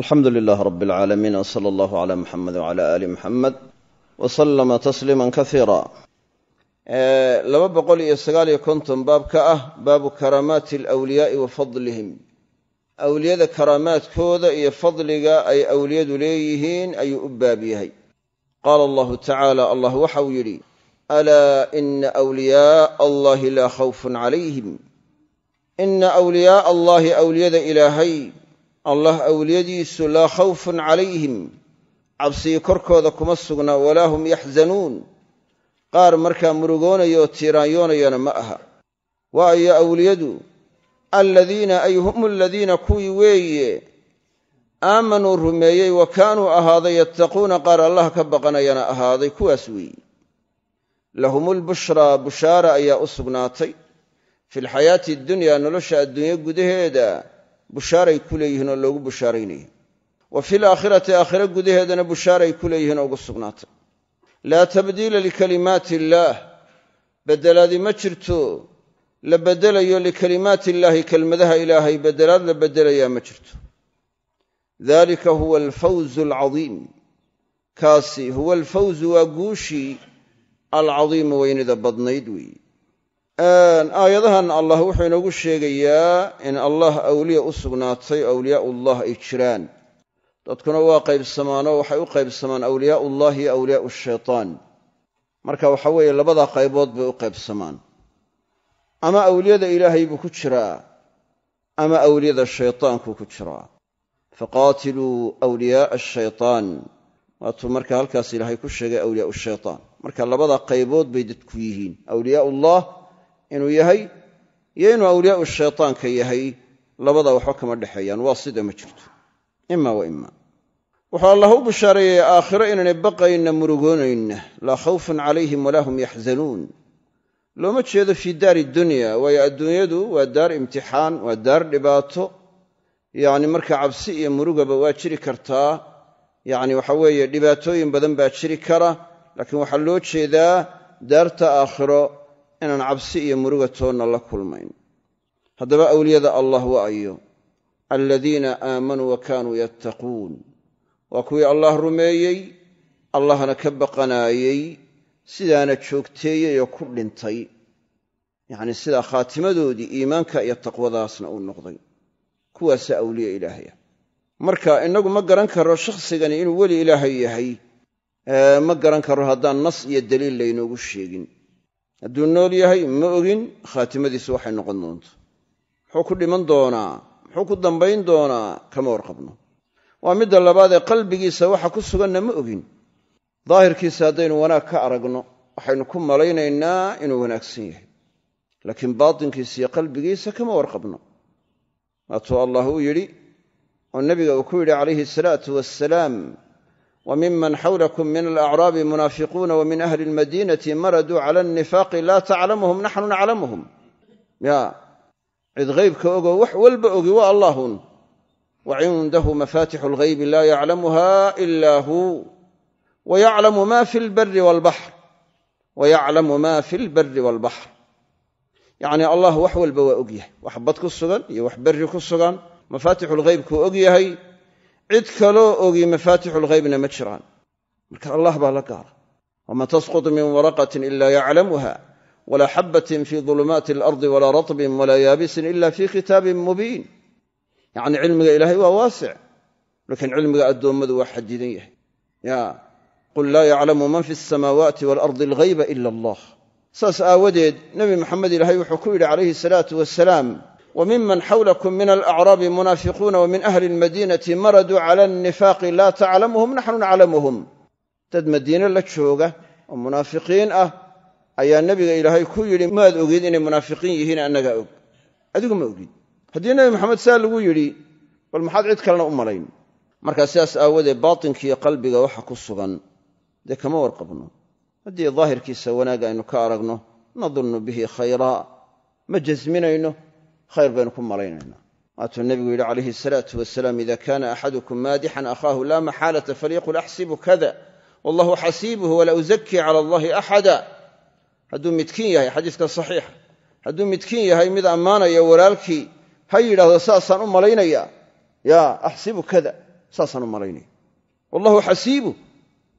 alxamdu lilaah rab اlcaalamiin wsala allahu cala muxamed wcala aali muxamed waslama tasliima kaiira laba boqol iyo sagaaliyo konton baabka ah baabu karaamaati alwliyaai wa fadlihim awliyada karaamaadkooda iyo fadliga ay awliyadu leeyihiin ayuu u baab yahay qaala allahu tacaala allah waxauu yidhi alaa ina wliyaa allahi laa khawfun calayhim ina wliyaaa allahi awliyada ilaahay allah awliyadiisu laa khawfun calayhim cabsigii korkooda kuma sugna walaa hum yaxzanuun qaar markaa murugoonaya oo tiiraanyoonayana ma aha waayo awliyadu aladiina ay hum aladiina kuwii weeye aamanuu rumeeyey wa kaanuu ahaaday yattaquuna qaar allah ka baqanayana ahaaday kuwaas weeye lahum lbushraa bushaara ayaa u sugnaatay fi lxayaati addunyaa nolosha adduunye gudaheeda bushaaray ku leeyihiin oo loogu bushaaraynaya wa fil aakhirati aakhiro gudaheedana bushaaray ku leeyihiin oo ugu sugnaatay laa tabdiila likalimaati illaah beddelaadi ma jirto la beddelayo likalimaati illaahi kelmadaha ilaahay beddelaad la beddelayaa ma jirto dalika huwa alfawzu alcadiim kaasi huwa alfawzu waa guushii alcadiimu weynida badnayd weeye aayadahan allah wuxuu inoogu sheegayaa in allah awliya u sugnaatay awliyaaullah ay jiraan dadkuna waa qaybsamaanoo waxay u qaybsamaan awliyaaullahi iyo awliyaau shaytaan marka waxa weeye labadaa qaybood bay u qaybsamaan ama awliyada ilaahay buu ku jiraa ama awliyada shaytaankuu ku jiraa faqaatiluu wliyaaa ashaytaan waatuu marka halkaas ilaahay ku sheegay awliyaau shaytaan marka labada qaybood bay dadku yihiin awliyaaullah inuu yahay iyo inuu awliyaau shaytaanka yahay labada waxba kama dhexeeyaan waa sida ma jirto ima wa ima wuxuu allah u bishaareeyey aakhiro inaynay baqayna murugoonayna laa khawfun calayhim walaa hum yaxzanuun looma jeedo fii daari dunya waayo adduunyadu waa daar imtixaan waa daar dhibaato yacni marka cabsi iyo murugaba waa jiri kartaa yacni waxa weeye dhibaatooyin badan baa jiri kara laakiin waxaa loo jeedaa daarta aakhiro inaan cabsi iyo muruga toonna la kulmayn haddaba awliyada allah waayo aladiina aamanuu wa kaanuu yattaquun waa kuwii allah rumeeyey allahna ka baqanaayey sidaana joogteeyeyoo ku dhintay yacnii sidaa khaatimadoodii iimaanka iyo taqwadaasna uu noqday kuwaasa awliye ilaahaya marka inagu ma garan karo shakhsigani inuu weli ilaahay yahay ma garan karo haddaan nas iyo daliil laynoogu sheegin hadduu nool yahay ma ogin khaatimadiisu waxay noqon doonto muxuu ku dhiman doonaa muxuu ku dambayn doonaa kama warqabno waa midda labaad ee qalbigiisa waxa ku suganna ma ogin daahirkiisa haddaynu wanaag ka aragno waxaynu ku malaynaynaa inuu wanaagsan yahay laakiin baatinkiisa iyo qalbigiisa kama warqabno waatuu allah u yidhi oo nebiga uu ku yidhi calayhi salaatu wassalaam wa miman xawlakum min alacraabi munaafiquuna wa min ahli almadiinati maraduu cala annifaaqi laa taclamuhum naxnu naclamuhum ya cid haybka ogo wax walba ogi waa allahun wa cindahu mafatixu alghaybi laa yaclamuha ila hu wa yaclamu ma fi lbari walbaxr wa yaclamu ma fi lbari walbaxr yacni allah wax walba waa og yahay wax bad ku sugan iyo wax berri ku sugan mafaatixu lghaybkuu og yahay cid kaloo ogi mafaatixu lghaybna ma jiraan marka allah baa la gaara wamaa tasqutu min waraqatin ila yaclamuha walaa xabbatin fii dulumaati alardi wla ratbin walaa yaabisin ila fi kitaabin mubiin yani cilmiga ilaahay waa waasic laakiin cilmiga addoommadu waa xadidan yahay ya qul laa yaclamu man fi alsamaawaati waalardi alghayba ila allah saas aawadeed nebi maxamed ilaahay wuxuu ku yidhi calayhi salaatu wasalaam wa miman xawlakum min alacraabi munaafiquuna wa min ahli lmadiinati maraduu cala annifaaqi laa taclamuhum naxnu naclamuhum dad madiine la jooga oo munaafiqiin ah ayaa nebiga ilaahay ku yidhi maad ogid inay munaafiqiin yihiin annagaa og adigu ma ogid haddii nebi maxamed saa lagu yidhi bal maxaad cid kalena u malayn markaa sidaas aawadeed baatinkiiyo qalbiga waxa ku sugan dee kama warqabno haddii daahirkiisa wanaag aynu ka aragno nadunnu bihi khayraa ma jasminayno khayr baynu ku malaynaynaa waatuu nebigu yidhi calayhi salaatu wasalaam ida kaana axadukum maadixan akhaahu laa maxaalata falyaqul axsibu kada wallahu xasiibuhu walaa uzakii cala allahi axada hadduu midkiin yahay xadiiska saxiixa hadduu midkiin yahay mid ammaanaya walaalkii ha yidhaahdo saasaan u malaynayaa ya axsibu kada saasaan u malaynaya wallahu xasiibu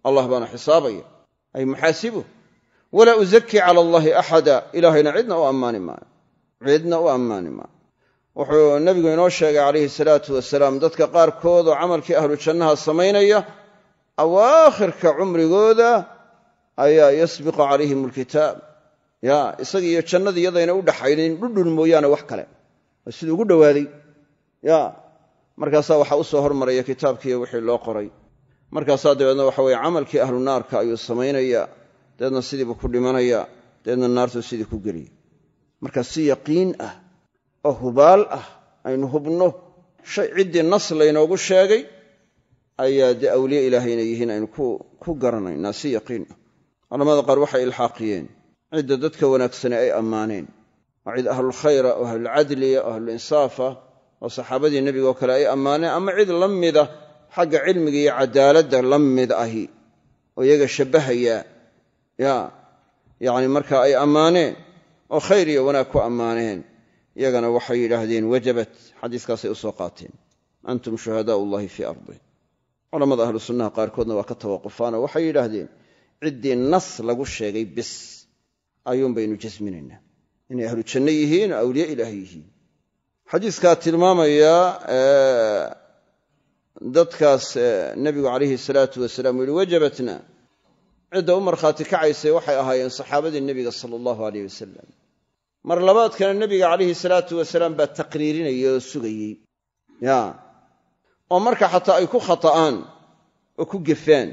allah baana xisaabaya ay muxaasibu walaa uzakii cala allahi axada ilaahayna cidna u ammaani maayo cidna u ammaani maa wuxuu nebigu inoo sheegay calayhi salaatu wasalaam dadka qaarkood oo camalkii ahlu jannaha samaynaya awaakhirka cumrigooda ayaa yasbiqu calayhim alkitaab ya isagii iyo jannadii yadayna u dhaxaynin dhudhun mooyaane wax kale waa ugu dhowaaday ya markaasaa waxaa usoo soo hormaraya kitaabkiiyo wixii loo qoray markaasaa dabeedna waxa weye camalkii ahlu naarka ayuu samaynaya dabeedna sidiibuu ku dhimanaya deedna naartu sidii ku geliya marka si yaqiin ah oo hubaal ah aynu hubno shay ciddii nas laynoogu sheegay ayaa de awliye ilaahay inay yihiin aynu ku garanaynaa si yaqiin ah culamada qaar waxay ilxaaqiyeen cidda dadka wanaagsane ay ammaaneen oo cid ahlulkhayra oo ahlulcadliya oo ahlulinsaafa oo saxaabadii nebiga oo kale ay ammaaneen ama cid la mida ah, xagga cilmiga iyo cadaaladda la mid ahi oo iyaga shabbahayaa ya yacni markaa ay ammaaneen oo khayr iyo wanaag ku ammaaneen yagana waxay yidhaahdeen wajabat xadiiskaasay u soo qaateen antum shuhadaau ullahi fii ardi culammada ahlu sunnaha qaarkoodna waa ka tawaqufaanoo waxay yidhaahdeen ciddii nas lagu sheegay bis ayuunbaynu jasminaynaa inay ahlu janno yihiin oo awliye ilaah yihiin xadiiskaa tilmaamaya dadkaas nebigu calayhi salaatu wasalaam u yihi wajabatna cidda u markhaati kacaysay waxay ahaayeen saxaabadii nebiga sala allahu aleyh wasalam mar labaadkana nebiga calayhi salaatu wasalaam baa taqriirinayay oo sugayey ya oo marka xataa ay ku khata'aan oo ku gefaan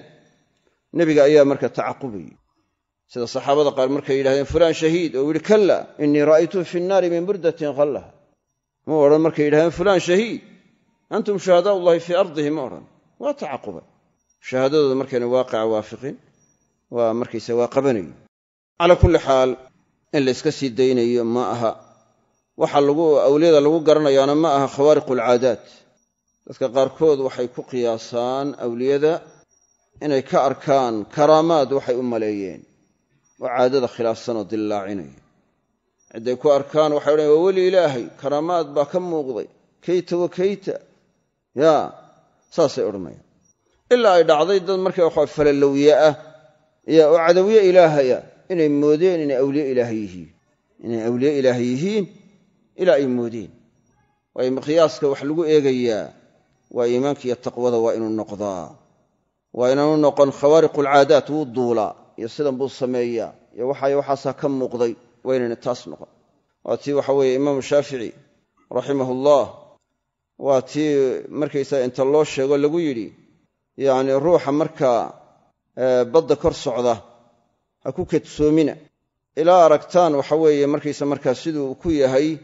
nebiga ayaa marka tacaqubayey sida saxaabada qaar markay yidhahdeen fulaan shahiid oo yidhi kalla innii ra'aytuhu fi nnaari min burdatin khallaha ma odhan markay yidhahdeen fulaan shahiid antum shuhadaa'ullahi fii ardihi ma odhan waa tacaquba shahaadadooda markayna waaqica waafiqin waa markaysa waa qabanayo cala kulli xaal in la yska sii daynayo ma aha waxa lagu awliyada lagu garanayaana ma aha khawaariqulcaadaat dadka qaarkood waxay ku qiyaasaan awliyada inay ka arkaan karaamaad waxay u maleeyeen oo caadada khilaafsan oo dillaacinaya cidday ku arkaan waxay odhan waa weli ilaahay karaamaad baa ka muuqday kayta wa kayta yaa saasay odhanayaan ilaa ay dhacday dad markaa waxa falalowye ah ya oo cadawiye ilaahaya inay moodeen inay awliye ilaaha yihiin inay awliye ilaaha yihiin ilaa ay moodeen waayo miqyaaska wax lagu eegayaa waa iimaanka iyo taqwada waa inuu noqdaa waa inaanu noqon khawaariqulcaadaat wuu duulaa iyo sidan buu sameeyaa iyo waxay waxaasaa ka muuqday waa inayna taas noqon waa tii waxa weeye imaamu shaafici raximahullah waa tii markaysaa inta loo sheego lagu yidhi yacni ruuxa markaa badda kor socda ha ku kedsoomina ilaa aragtaan waxa weeye markaysa markaa siduu ku yahay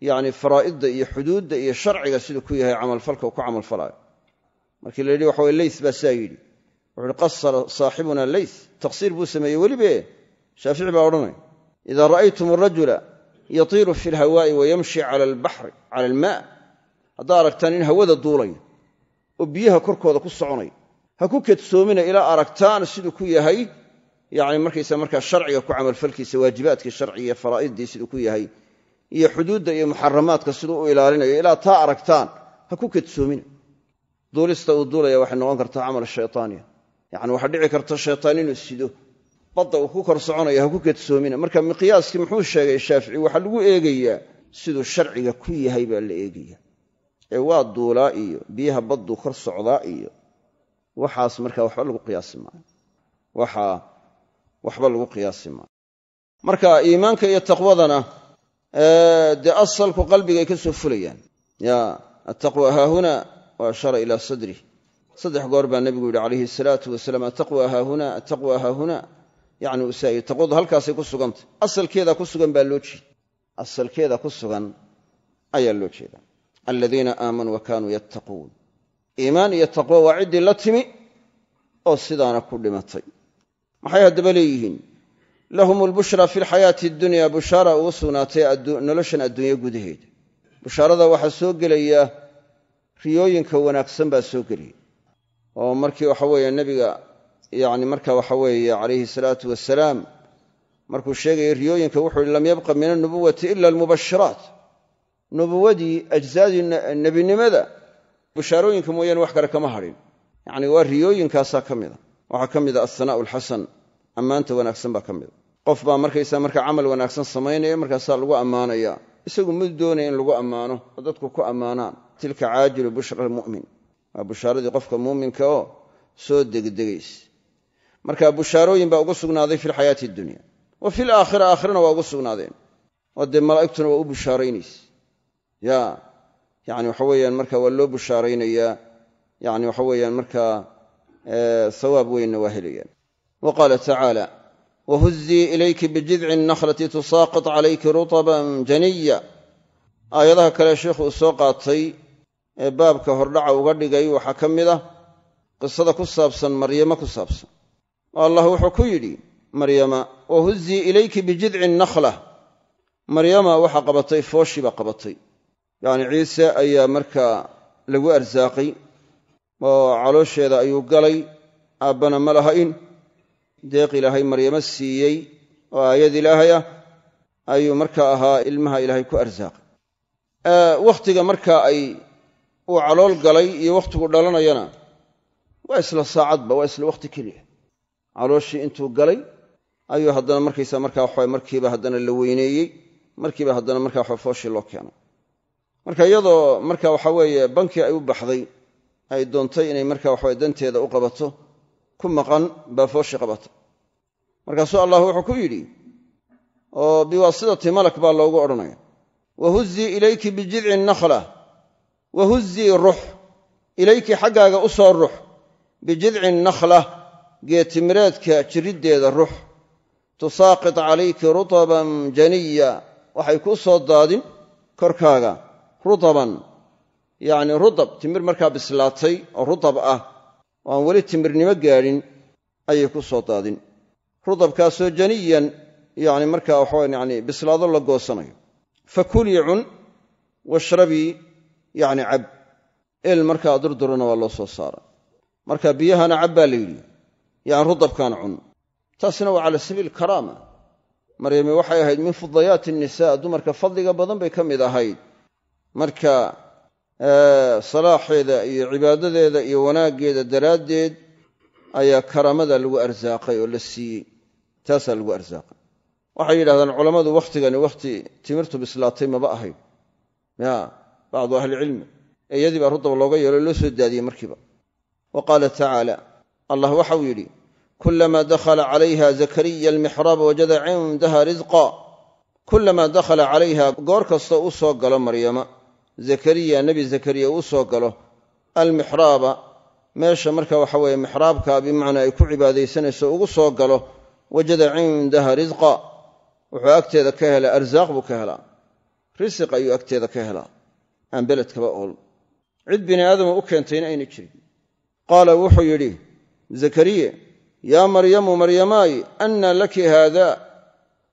yacni faraa'idda iyo xuduudda iyo sharciga siduu ku yahay camalfalka uu ku camalfalaayo markii la yidhi waxa weye leyth baa sidaa yidhi wuxu uhi qasara saaxibuna leyth taqsiir buu sameeyey welibe shaafici baa odhanaya idaa ra'aytum rajula yatiiru fi lhawaa'i wayamshi yamshi cala albaxri cala almaa haddaa aragtaan in hawada duulayo oo biyaha korkooda ku soconaya ha ku kedsoomina ilaa aragtaan siduu ku yahay yani markaysa markaa sharciga ku camalfalkiisa waajibaadkii sharciga iyo faraa'idii siduu ku yahay iyo xuduudda iyo muxaramaadka siduu u ilaalinayo ilaa taa aragtaan ha ku kedsoomina duulista uu duulaya waxay noqon kartaa camal shayaania yani waxaa dhici karta shaytaan inuu sido badda uu ku kor soconayo ha ku kedsoomina marka miqyaaskii muxuu sheegay shaafici waxaa lagu eegayaa siduu sharciga ku yahay baa la eegaya ee waa duulaa iyo biyaha badduu kor socdaa iyo waxaas marka waxba lagu qiyaasi maayo waxaa waxba lagu qiyaasi maayo marka iimaanka iyo taqwadana dee asalku qalbiga ay ka soo fulayaan ya attaqwa haahuna wa ashaara ila sadrih saddex goor baa nebigu yidhi calayhi salaatu wasalaam ataqwa haahuna ataqwa haahuna yacni usaayo taqwadu halkaasay ku sugantah asalkeeda ku sugan baa loo jeeda asalkeeda ku sugan ayaa loo jeeda aladiina aamanuu wa kaanuu yattaquun iimaan iyo taqwo waa ciddii la timi oo sidaana ku dhimatay maxay haddaba leeyihiin lahum albushraa fi lxayaati dunya bushaara ugu sugnaatay noloshan adduunye gudaheeda bushaarada waxaa soo gelaya riyooyinka wanaagsan baa soo gelaya oo markii waxa weeye nebiga yacni marka waxa weeye calayhi salaatu wasalaam markuu sheegayay riyooyinka wuxuu hi lam yabqa min alnubuwati ila almubashiraat nubuwadii ajsaadii nebinimada bushaarooyinka mooyaane wax kale kama hadhin yacni waa riyooyinkaasaa ka mida waxaa ka mid a athanaa'u lxasan ammaanta wanaagsan baa ka mida qof baa markaysaa marka camal wanaagsan samaynaya markaasaa lagu ammaanaya isagu ma doonaya in lagu ammaano oo dadku ku ammaanaan tilka caajilu bushra almu'min waa bushaaradii qofka muminka oo soo degdegaysa markaa bushaarooyin baa ugu sugnaaday fi lxayaati dunya wa fil aakhira aakhirana waa ugu sugnaadeen oo dee malaa'igtuna waa u bushaaraynaysa ya yani waxa weeyaan marka waa loo bushaaraynayaa yani waxa weyaan markaa sawaab weynna waa helayaan wa qaala tacaala wahuzii ilayki bijidci nakhlati tusaaqit calayki rutaban janiya aayadaha kale sheikhu uu soo qaatay ee baabka hordhaca uga dhigay waxaa ka mid ah qisada ku saabsan maryamo ku saabsan allah wuxuu ku yidhi maryama wahuzii ilayki bijidci nakhla maryama waxa qabatay fooshiba qabatay yacni ciise ayaa markaa lagu arsaaqay oo caloosheeda ayuu galay aabbana ma laha in deeq ilaahay maryamo siiyey oo aayad ilaahay ah ayuu marka ahaa ilmaha ilaahay ku arsaaqay wakhtiga marka ay uu calool galay iyo wakhtigu dhalanayana waa isla saacadba waa isla wakhti keliya calooshii intuu galay ayuu haddana markaysa markaa waxaa markiiba haddana la weyneeyey markiiba haddana markaa waxa fooshii loo keenay marka iyadoo marka waxa weeye bankii ay u baxday ay doontay inay marka waxawe danteeda u qabato ku maqan baa fooshi qabata markaasuu allah wuxuu ku yidhi oo biwaasidati malak baa loogu odhanaya wahuzzii ilayki bijidci nakhla wahuzzii rux ilayki xaggaaga u soo rux bijidci nakhla geetimireedka jiriddeeda rux tusaaqit calayki rutaban janiya waxay kuu soo daadin korkaaga rudaban yacni rudab timir markaa bislaatay oo rudab ah oo aan weli timirnimo gaadhin ayay ku soo daadin rutabkaasoo janiyan yacni markaa waxawayn yani bislaado la goosanayo fa kulii cun washrabii yacni cab el markaa durdurana waa loo soo saara marka biyahana cab baa la yidhi yacni rudabkaana cun taasina waa calaa sabiil karaama maryami waxay ahayd min fudayaati nisaa dumarka fadliga badan bay ka mid ahayd marka salaaxeeda iyo cibaadadeeda iyo wanaaggeeda daraaddeed ayaa karaamada lagu arsaaqay oo la siiyey taasaa lagu arsaaqay waxay yidhahdaan culammadu wakhtigani wakhti timirtu bislaatay maba ahayn ya bacdu ahli cilmi iyadii baa ruddaba looga yeelo loo soo daadiyey markiiba wa qaala tacaala allah waxau yidhi kulamaa dakhala calayha zakariya almixraaba wajada cindaha risqa kulamaa dakhala calayha goor kastoo u soo galo maryama zakariya nebi zakariya uu soo galo almixraaba meesha marka waxa weeye mixraabka bimacnaa ay ku cibaadaysanayso ugu soo galo wajada cindaha risqa wuxuu agteeda ka helay arsaaq buu ka helaa risiq ayuu agteeda ka helaa aan beledkaba ool cid bini aadama u keentayna ayna jirin qaala wuxuu yidhi zakariye yaa maryamu maryamaay anna laki haada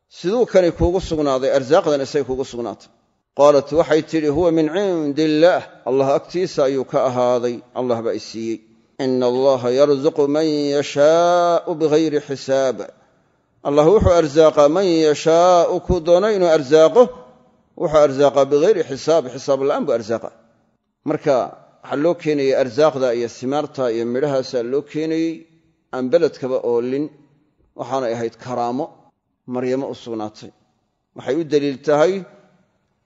siduu kani kuugu sugnaaday arsaaqdan isay kuugu sugnaatay qaalat waxay tidhi huwa min cindi illaah allah agtiisa ayuu ka ahaaday allah ba i siiyey ina allaha yarzuqu man yashaau bigayri xisaab allah wuxuu arsaaqaa man yashaau kuu doona inuu arsaaqo wuxuu arsaaqaa bigayri xisaab xisaab la'aan buu arsaaqa marka waxaa loo keenayey arsaaqda iyo simaarta iyo midhahaasaa loo keenayey aan beledkaba oolin waxaanay ahayd karaamo maryamo u sugnaatay waxay u daliil tahay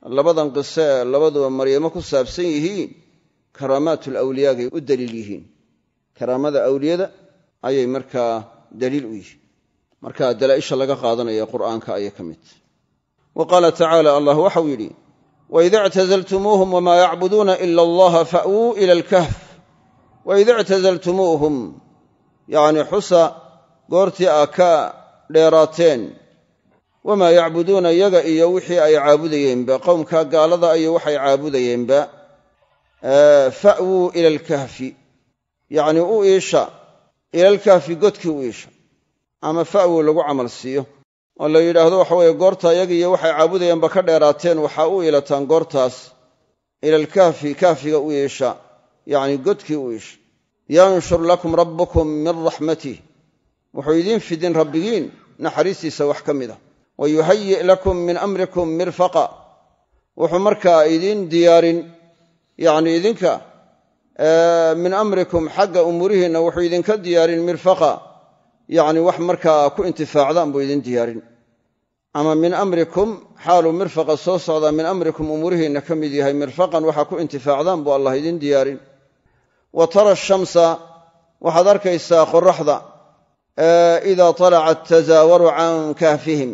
labadan qiso ee labaduba maryamo ku saabsan yihiin karaamaatulawliyaagay u daliil yihiin karaamada awliyada ayay markaa daliil u yihiin markaa dalaaisha laga qaadanaya qur'aanka ayay ka mid tahy wa qaala tacaala allah waxau yidhi waid ictazaltumuuhum wamaa yacbuduuna ila allaha fa'wuu ila alkahf waida ictazaltumuuhum yacni xusa goortii aa ka dheeraateen wamaa yacbuduuna iyaga iyo wixii ay caabudayeenba qowmka gaalada iyo waxay caabudayeenba fa'wuu ila alkahfi yacni u iisha ilalkahfi godkii u iisha ama fa'wuu lagu camal siiyo oo la yidhaahdo waxa weeye goorta iyaga iyo waxay caabudayeenba ka dheeraateen waxaa u ilataan goortaas ilalkahfi kahfiga u iisha yacni godkii u iisha yanshur lakum rabbukum min raxmatih wuxuu idiin fidin rabbigiin naxariistiisa wax ka mid a ah wayuhayi lakum min amrikum mirfaqa wuxuu markaa idiin diyaarin yacni idinka min amrikum xagga umuurihiinna wuxuu idinka diyaarin mirfaqa yacni wax markaa ku intifaacdaan buu idin diyaarin ama min amrikum xaaluu mirfaqa soo socdaa min amrikum umuurihiinna ka mid yahay mirfaqan waxaa ku intifaacdaan buu allah idin diyaarin wa tara shamsa waxaad arkaysaa qoraxda idaa talacat tasaawaru can kahfihim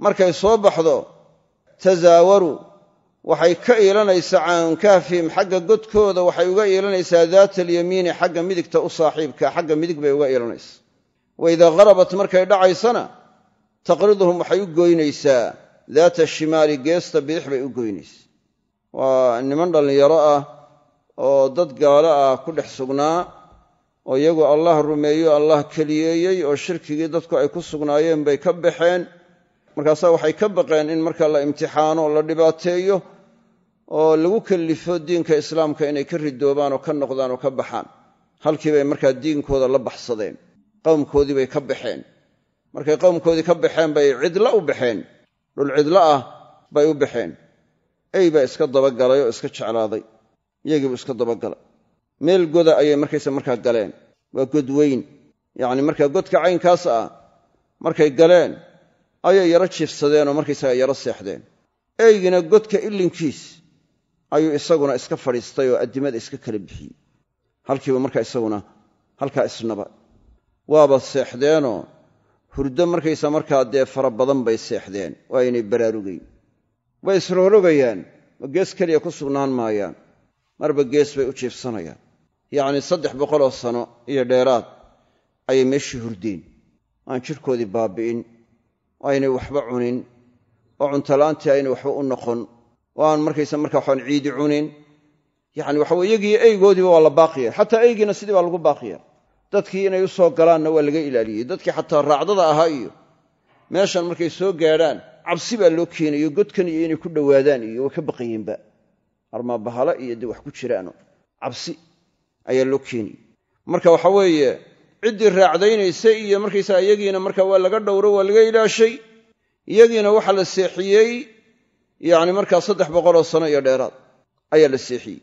markay soo baxdo tasaawaru waxay ka iilanaysaa caankaafihim xagga godkooda waxay uga iilanaysaa daata alyamiini xagga midigta u saaxiibka xagga midig bay uga iilanaysaa wa idaa markay dhacaysana taqriduhum waxay u goynaysaa daata shimaali geesta bidix bay u goynaysaa waa niman dhallinyaro ah oo dad gaalo ah ku dhex sugnaa oo iyagu allah rumeeyo allah keliyeeyey oo shirkigii dadku ay ku sugnaayeen bay ka baxeen markaasaa waxay ka baqeen in marka la imtixaano la dhibaateeyo oo lagu kallifo diinka islaamka inay ka ridoobaan oo ka noqdaan oo ka baxaan halkii bay markaa diinkooda la baxsadeen qowmkoodii bay ka baxeen markay qowmkoodii ka baxeen bay cidla u baxeen dhul cidla ah bay u baxeen ey baa iska dabagalay oo iska jeclaaday iyagiibu iska dabagalay meel goda ayay markaysa markaa galeen waa god weyn yacni markaa godka caynkaas ah markay galeen ayay yaro jiifsadeen oo markaysaga yaro seexdeen eygina godka ilinkiis ayuu isaguna iska fadhiistay oo addimada iska kala bixiyey halkiiba markaa isaguna halkaa isnaba waaba seexdeenoo hurdo markaysa markaa dee fara badan bay seexdeen oo aynay baraarugayn way isroorogayaan ma gees keliya ku sugnaan maayaan marba gees bay u jiifsanayaan yacnii saddex boqoloo sano iyo dheeraad ayay meeshii hurdeen aan jidhkoodii baabi'in aynay waxba cunin oo cuntalaantii aynay waxba u noqon oo aan markaysa marka waxaan ciidi cunin yacni waxawe iyagii eygoodiiba waa la baaqiyay xataa eygiina sidii baa lagu baaqiya dadkii inay u soo galaanna waa laga ilaaliyey dadkii xataa raacdada ahaa iyo meeshan markay soo gaadhaan cabsi baa loo keenayo godkan iyo inay ku dhowaadaan iyo way ka baqayeenba armaabahala iyo dee wax ku jiraano cabsi ayaa loo keenay marka waxa weeye ciddii raacdaynaysay iyo markaysa iyagiina marka waa laga dhowro waa laga ilaashay iyagiina waxaa la seexiyey yacni markaa saddex boqol oo sano iyo dheeraad ayaa la seexiyey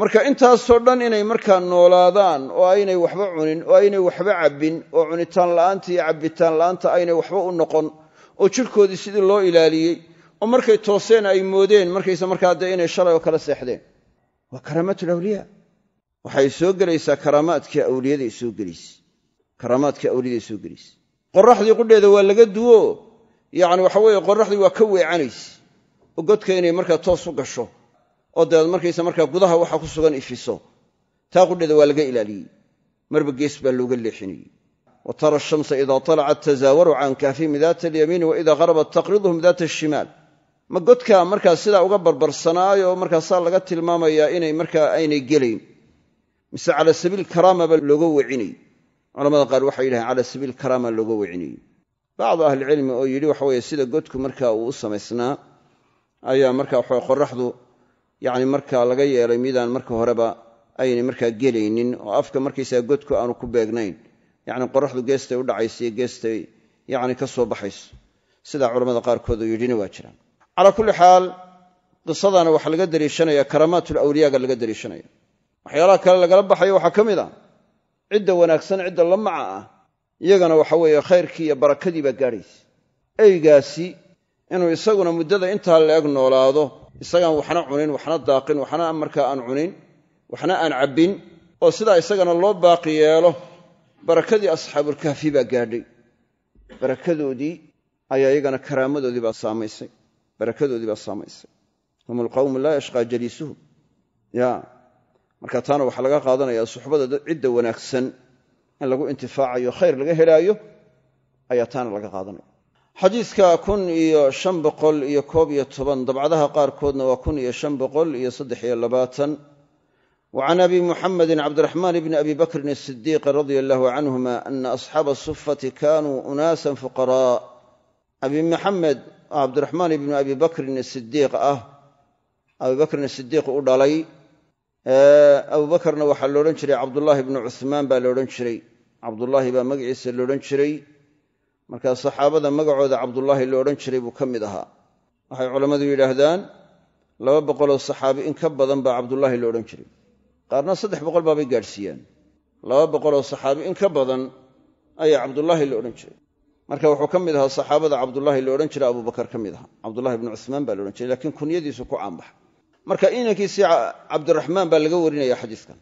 marka intaasoo dhan inay markaa noolaadaan oo aynay waxba cunin oo aynay waxba cabbin oo cunitaan la'aanta iyo cabbitaan la'aanta aynay waxba u noqon oo jidhkoodii sidii loo ilaaliyey oo markay tooseen ay moodeen markaysa markaa dee inay shalay oo kala seexdeen waa karaamaatulawliyaa waxay soo gelaysaa karaamaadka awliyada soo gelaysa karaamaadka awliyada soo gelaysa qoraxdii qudheeda waa laga duwo yacni waxa weeye qoraxdii waa ka weecanaysa oo godka inay markaa toos u gasho oo dabeed markaysa markaa gudaha waxa ku sugan ifiso taa qudheeda waa laga ilaaliyey marba gees baa looga leexinayey wa tara ashamsa idaa talacat tasaawaru can kaafihim daata alyamiini wa idaa harabat taqriduhum daata ashimaal ma godka markaa sidaa uga barbarsanaayo markaa saa laga tilmaamayaa inay markaa aynay gelayn mise cala sabiil karaamaba looga wecinay culamada qaar waxay yidhaaheen cala sabiil karaama looga wecinayy bacdu ahlicilmi oo yidhi waxa weye sida godku markaa uu u samaysnaa ayaa marka waxa qoraxdu yani markaa laga yeelay midaan marka horeba aynay markaa gelaynin oo afka markaysaga godku aanu ku beegnayn yani qoraxdu geestay u dhacaysiiyo geestay yani ka soo baxayso sidaa culamada qaarkood yidhina waa jiraan calaa kulli xaal qisadana waxaa laga daliishanaya karaamaat lawliyaaga laga daliishanaya waxyaalaha kale lagala baxayo waxaa ka mid ah cidda wanaagsan cidda lamaca ah iyagana waxa weeye khayrkii iyo barakadii baa gaadhaysa eygaasi inuu isaguna muddada intaa la-eg noolaado isagaan waxna cunin waxna daaqin waxna markaa aan cunin waxna aan cabbin oo sidaa isagana loo baaqi yeelo barakadii asxaabulkahfi baa gaadhay barakadoodii ayaa iyagana karaamadoodii baa saamaysay barakadoodii baa saamaysay hum alqawmu laa yashqaa jaliisuhum ya marka taana waxaa laga qaadanaya suxbada cidda wanaagsan in lagu intifaacayo khayr laga helaayo ayaa taana laga qaadanaya xadiidka kun iyo shan boqol iyo koob iyo toban dabcadaha qaarkoodna waa kun iyo shan boqol iyo saddexiyo labaatan wa can abi muxamedin cabdiraxmaan bni abi bakrin asidiiqi radia allahu canhuma ana asxaaba sufati kanuu unaasan fuqaraa abi muxamed oo cabdiraxmaan ibni abi bakrin sidiiq ah abi bakrin sidiiq u dhalay Eh, abubakarna waxaa lo odhan jiray cabdullaahi bnu cuhmaan baa laodhan jiray cabdullaahi baa magaciisa laodhan jiray markaa saxaabada magacooda cabdullaahi lo odhan jiray buu ka mid ahaa waxay culammadu yidhaahdaan laba boqoloo saxaabi in ka badan baa cabdullaahi lo odhan jiray qaarna saddex boqol baabay gaadhsiiyaan laba boqoloo saxaabi in ka badan ayaa cabdullaahi lo odhan jiray marka wuxuu ka mid ahaa saxaabada cabdullaahi lo odhan jiray abuubakar ka mid aha cabdullahi bnu cuhmaan baa lo jiray laakiin kunyadiisu ku caanbaxay marka inankiisii cabdiraxmaan baa laga warinaya xadiidkan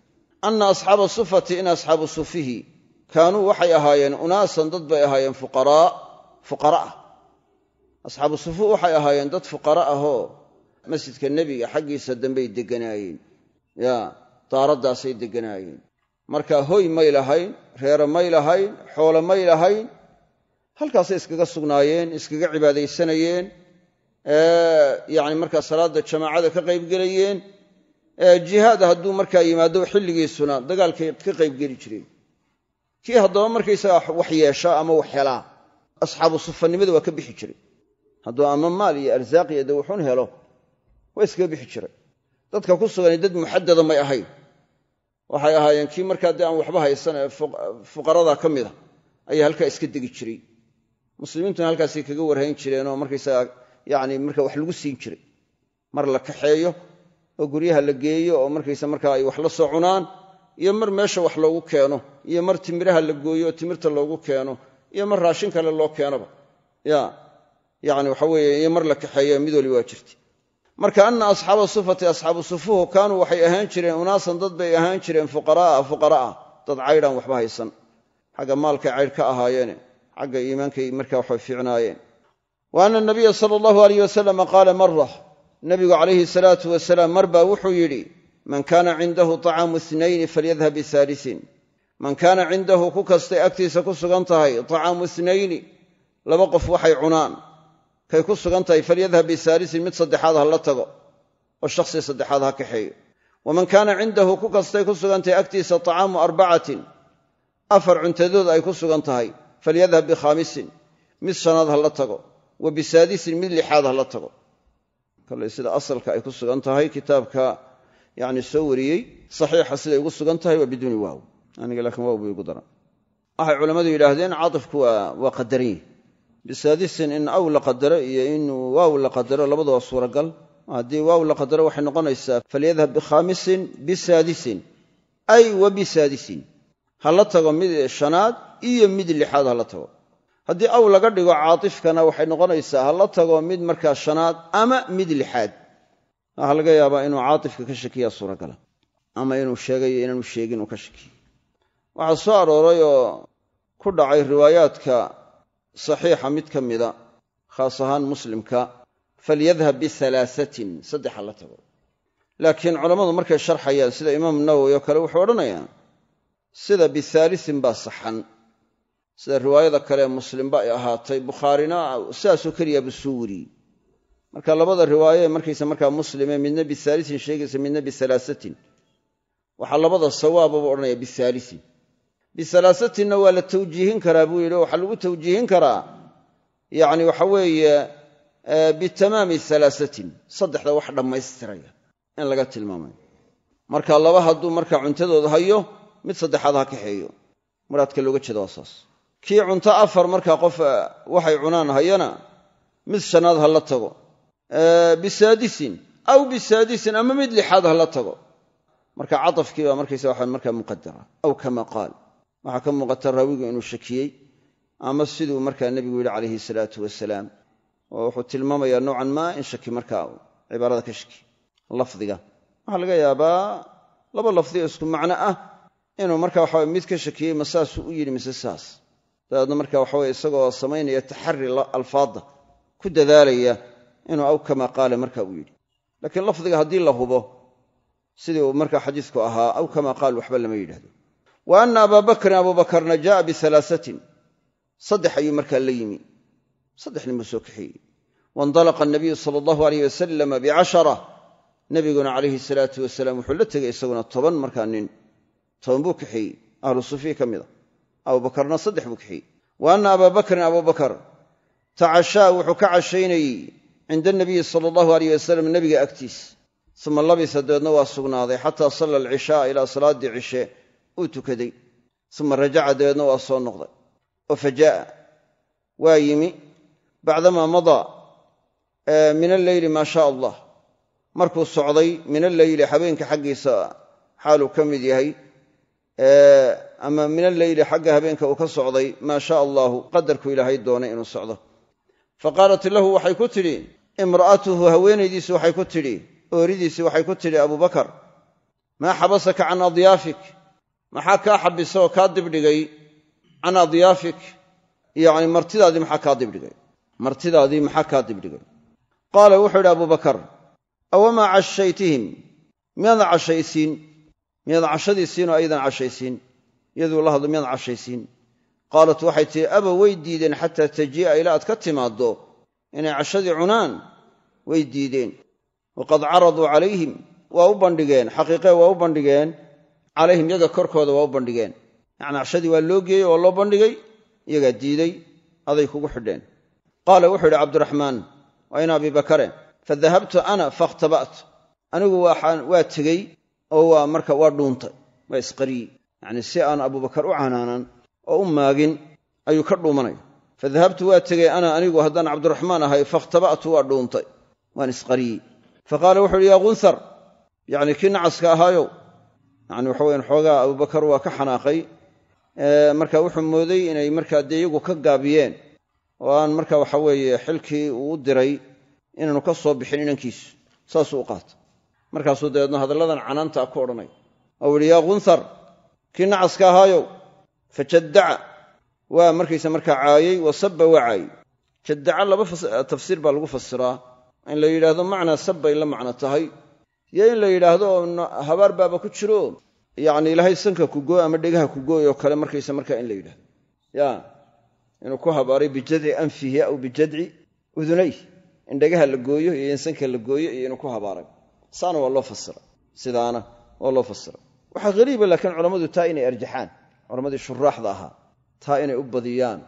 anna asxaaba sufati in asxaabu sufihi kaanuu waxay ahaayeen unaasan dad bay ahaayeen fuqaraa fuqara ah asxaabu sufu waxay ahaayeen dad fuqara ahoo masjidka nebiga xaggiisa dambey deganaayeen yaa daaraddaasay deganaayeen marka hoy may lahayn reero may lahayn xoole may lahayn halkaasay iskaga sugnaayeen iskaga cibaadaysanayeen yani markaa salaada jamaacada ka qaybgelayeen jihaad hadduu markaa yimaado xilligiisuna dagaalkay ka qaybgeli jireen kii haddaba markaysaga wax yeesha ama wax helaa asxaabu sufanimada waa ka bixi jiray hadduu ama maal iyo arsaaq iyo dawuxun helo waa iskaga bixi jiray dadka ku sugani dad muxadada may ahayn waxay ahaayeen kii markaa dee aan waxba haysan ee fuqarada ka mid a ah, ayaa halkaa iska degi jiray muslimiintuna halkaasay kaga warhayn jireenoo markaysaga yani marka wax lagu siin jiray mar la kaxeeyo oo guryaha la geeyo oo markaysa markaa ay wax la soo cunaan iyo mar meesha wax loogu keeno iyo mar timiraha la gooyo timirta loogu keeno iyo mar raashin kale loo keenoba yani waxa weeye iyo mar la kaxeeya mid wali waa jirta marka ana asxaaba sufati asxaabu sufuhu kaanuu waxay ahaan jireen unaasan dad bay ahaan jireen fuqaraaa fuqara'a dad caydhaan waxba haysan xagga maalkay caydh ka ahaayeene xagga iimaankaay markaa waxa fiicnaayeen wa ana nabiya sala allahu alayh wasalama qaala mara nabigu calayhi salaatu wasalaam mar baa wuxuu yidhi man kaana cindahu طacaamu inayni falyadhab bihaalisin man kaana cindahu ku kastay agtiisa ku sugan tahay طacaamu inayni laba qof waxay cunaan kay ku sugan tahay falyadhab bihaalisin mid saddexaad ha la tago oo shakhsi saddexaad ha kaxeeyo waman kaana cindahu ku kastay ku sugan tahay agtiisa طacaamu arbacatin afar cuntadood ay ku sugan tahay falyadhab bikhaamisin mid shanaad ha la tago wa bisaadisin mid lixaad ha ah la tago kale sida asalka ay ku sugan tahay kitaabka yani soo wariyey saxiixa siday ugu sugan tahay waa biduuni waaw aniga laakiin waaw buu igu daran waxay culammadu yidhaahdeen caafku waa qadaran yihi bisaadisin in aw la qadaro iyo in waaw la qadaro labadu waa suuragal haddii waaw la qadaro waxay noqonaysaa falyadhab bikhaamisin bisaadisin ay wa ha la tago mid shanaad iyo mid lixaad ha la tago haddii aw laga dhigo caatifkana waxay noqonaysaa ha la tago mid markaa shanaad ama mid lixaad waxa laga yaabaa inuu caatifka ka shakiya suuragala ama inuu sheegayo inaanu sheegin uu ka shakiyo waxaa soo arooray oo ku dhacay riwaayaadka saxiixa mid ka mida khaas ahaan muslimka falyadhab bihalaasatin saddex ha la tago laakiin culammadu markay sharxayaan sida imaam nawowi oo kale wuxuu odhanayaa sida bihaalisin baa saxan sida riwaayada kale ee muslimba ay ahaatay bukhaarina sidaasoo keliyabu soo weriyey marka labada riwaaye markaysa markaa muslime midna biaaliin sheegaysa midna bialaasatin waxaa labada sawaababa odhanaya biaaliin bialaasatinna waa la tawjiihin karaa buu yidhi waxaa lagu tawjiihin karaa yani waxa weeye bitamaami alaasatin saddexda wax dhammaystiraya in laga tilmaamayo marka laba hadduu markaa cuntadooda hayo mid saddexaad ha kaxeeyo muraadka looga jeeda waa saas kii cunto afar markaa qof eh, waxay cunaan hayana mid shanaad ha la tago eh, bisaadisin aw bisaadisin ama mid lixaad ha la tago marka cadafkii baa markaysa waxaa markaa muqadara aw kama qaal waxaa ka muuqata raawigu inuu shakiyey ama siduu markaa nebigu yidhi calayhi salaatu wasalaam oo wuxuu tilmaamayaa noocan maa in shaki markaa cibaarada ka shaki lafdiga waxaa laga yaabaa laba lafdi isku macno ah inuu marka waxa mid ka shakiyey ma saasuu u yidhi mise saas dabeedna marka waxaweye isagoo samaynaya taxari alfaadda ku dadaalaya inuu aw kamaa qaala marka uu yidhi laakiin lafdiga haddii la hubo sidii uu marka xadiisku ahaa aw kamaa qaal waxba lama yidhahdo wa anna abaabakrin abuubakarna jaa'a bialaasatin saddex ayuu marka la yimi saddexnin buu soo kaxeeyey waindalaqa anabiyu sala allahu aleyh wasalama bicashara nabiguna calayhi salaatu wasalaam wuxuu la tegey isaguna toban markaa nin toban buu kaxeeyey ahlu sufiyi ka mid a abubakarna saddex buu kaxiyey wa anna abaabakrin abubakar tacashaa wuxuu ka cashaynayey cinda anabiyi sala allahu aleyh wasalam nebiga agtiis uma labisa dabeedna waa sugnaaday xataa salla alcishaaa ilaa salaadii cishe uu tukaday uma rajaca dabeedna waa soo noqday oo fajaa'a waa yimi bacdamaa madaa min alleyli maa shaa allah markuu socday min alleyli habeenka xaggiisa xaaluu ka mid yahay Eh, ama min alleyli xagga habeenka uu ka socday maa shaa allahu qadarku ilaahay doonay inuu socdo fa qaalat lahu waxay ku tidhi imra'atuhu haweenaydiisi waxay ku tidhi ooridiisi waxay ku tidhi abubakar maa xabasaka can adyaafik maxaa kaa xabisa oo kaa dibdhigay can adyaafik yacni martidaadii maxaa kaa dibdhigay martidaadii maxaa kaa dibdhigay qaala wuxuu yidhi abubakar awamaa cashaytihim miyaadna cashaysiin miyaad cashadiisiinoo ayadan cashaysiin iyaduu la hadlo miyaad cashaysiin qaalat waxay tihi aba way diideen xataa tajii'a ilaa aad ka timaaddo inay cashadii cunaan way diideen waqad caraduu calayhim waa u bandhigeen xaqiiqe waa u bandhigeen calayhim yaga korkooda waa u bandhigeen yacni cashadii waa loo geeyey oo loo bandhigay iyagaa diiday aday kugu xidheen qaala wuxuu yidhi cabdiraxmaan waa ina abi bakare fadahabtu ana fakhtaba't anigu waa tegey oo waa marka waa dhuuntay waa isqariyi yacnii si aan abubakar u canaanan oo u maagin ayuu ka dhuumanaya fadahabtu waa tegey ana anigu haddaan cabdiraxmaan ahay fakhtaba'tu waa dhuuntay waan isqariyey faqaala wuxuu wuxu uhi yaa kunhar yacni kii nacaska ahaayow yacni waxa weyaan xoogaa abubakar waa ka xanaaqay marka wuxuu mooday inay markaa dee iyagu ka gaabiyeen oo aan marka waxa weeye xilkii uu u diray inaanu ka soo bixin inankiisu saasuu u qaata markaasuu dabeedna hadalladan canaanta ku odhanay oo idhi yaa kunhar kii nacaska ahaayow fa jaddaca waa markaysa markaa caayay wa sabba waa caayey jaddaca laba eh, tafsiir baa lagu fasiraa in la yidhaahdo macnaa sabbay la macno tahay iyo in la yidhaahdo habaar baaba ku jiro yacni ilaahay sanka ku gooy ama dhegaha ku gooy oo kale markaysa markaa in la yidhahdo ya inuu ku habaaray bijadci anfihi aw bijadci udunay in dhegaha la gooyo iyo in sanka la gooyo iyo inuu ku habaaray saana waa loo fasira sidaana waa loo fasira waxaa hariiba ah, laakiin culammadu taa inay arjaxaan culammadii shuraaxda ahaa taa inay u badiyaan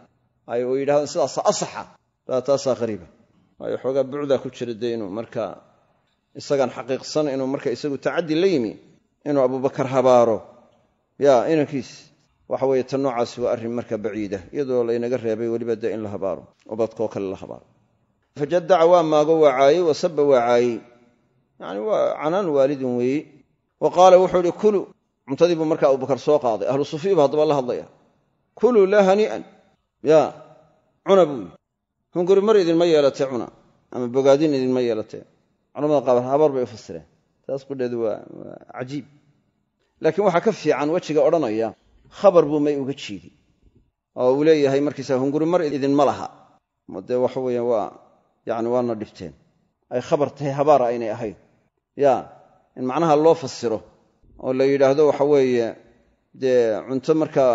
ay oo yidhahdaan sidaasa asaxa taasaa hariiba ah. waayo xoogaa bucdaa ku jira dee inuu marka isagan xaqiiqsan inuu marka isagu tacaddi la yimi inuu abubakar habaaro ya inankiis waxa weeye ta noocaasi waa arrin marka baciida iyadoo laynaga reebay weliba dee in la habaaro oo dadkoo kale la habaaro fajadaca waa maago waa wasaba waa yani waa canaan waalidin weeye wa qaala wuxuu ihi kulu cuntadii buu marka abubakar soo qaaday ahlu sufii buu haddaba la hadlaya kuluu laa hanii'an ya cuna buu yidhi hunguri mar idinma yeelatee cuna ama bogaadin idinma yeelatee culamada qaar habar bay u fasireen taas qudheedu waa cajiib laakiin waxaa ka fiican wejiga odhanaya khabar buu may uga jiidi oo uu leeyahay markiisa hunguri mar idinma laha dee waxa weeye waa yani waana dhibteen ay khabar tahay habaara aynay ahayn ya in macnaha loo fasiro oo la yidhaahdo waxa weeye dee cunto markaa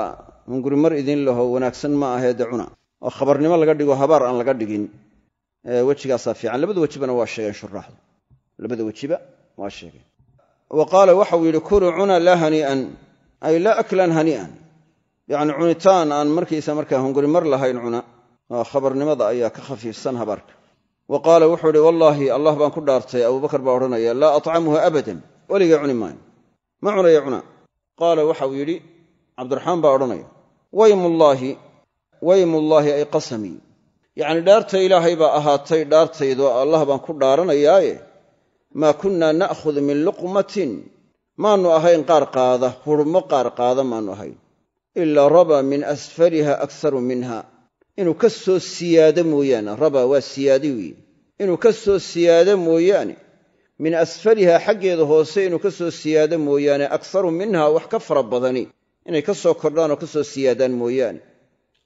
hungurimar idin laho wanaagsan ma ahee dee cuna oo khabarnimo laga dhigo habaar aan laga dhigin wejigaasaa fiican labada wejibana waa sheegeen shuraaxdu labada wejiba waa sheegeen wa qaala waxauu yidhi kuluu cuna laa hanian ay laa aklan hanian yacni cunitaan aan markiisa markaa hungurimar lahayn cuna oo khabarnimada ayaa ka khafiifsan habaarka wa qaala wuxuu ihi wallaahi allah baan ku dhaartay abubakar baa odhanaya laa atcamuhu abadan weligay cuni maayo ma cunaya cuna qaala waxa uu yidhi cabdiraxmaan baa odhanaya waymullaahi waymullaahi ay qasami yacnii dhaarta ilaahay baa ahaatay dhaartaydoo allah baan ku dhaaranayaaye maa kunna na'khud min luqmatin maannu ahayn qaar qaada hurmo qaar qaada maannu ahayn ilaa raba min asfaliha akharu minha inuu ka soo siyaado mooyaane raba waa siyaaday wey inuu ka soo siyaado mooyaane min asfalihaa xaggeeda hoose inuu ka soo siyaado mooyaane akharu minha wax ka fara badani inay ka soo kordhaan oo ka soo siyaadaan mooyaane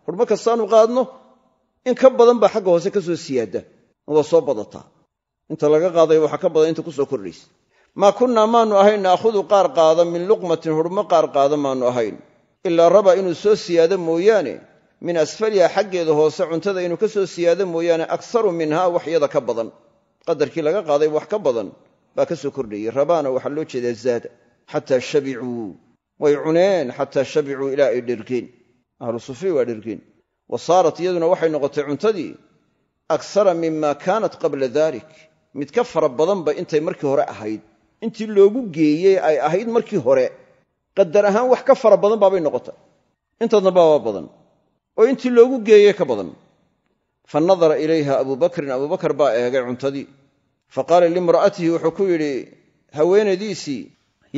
horumar kastaanu qaadno in ka badan baa xagga hoose ka soo siyaada oo waa soo badataa inta laga qaaday waxaa ka badan inta ku soo kordhaysa maa kunnaa maanu ahayn naakhudu qaar qaada min luqmatin hurmo qaar qaada maanu ahayn ilaa raba inuu soo siyaado mooyaane min asfaliha xaggeeda hoose cuntada inuu ka soo siyaado mooyaane akharu minhaa waxyada ka badan qadarkii laga qaaday wax ka badan baa ka soo kordhayey rabaana waxaa loo jeedaa zaada xataa shabicuu way cuneen xataa shabicuu ilaa ay dhergeen ahlu sufi waa dhergeen wa saarat iyaduna waxay noqotay cuntadii akhara mima kaanat qabla dalik mid ka fara badanba intay markii hore ahayd intii loogu geeyey ay ahayd markii hore qadar ahaan wax ka fara badan baabay noqota intaadna dambaa waa badan oo intii loogu geeyey ka badan fa nadara ilayha abubakrin abubakar baa eegay cuntadii fa qaala limra'atihi wuxuu ku yidhi haweenadiisii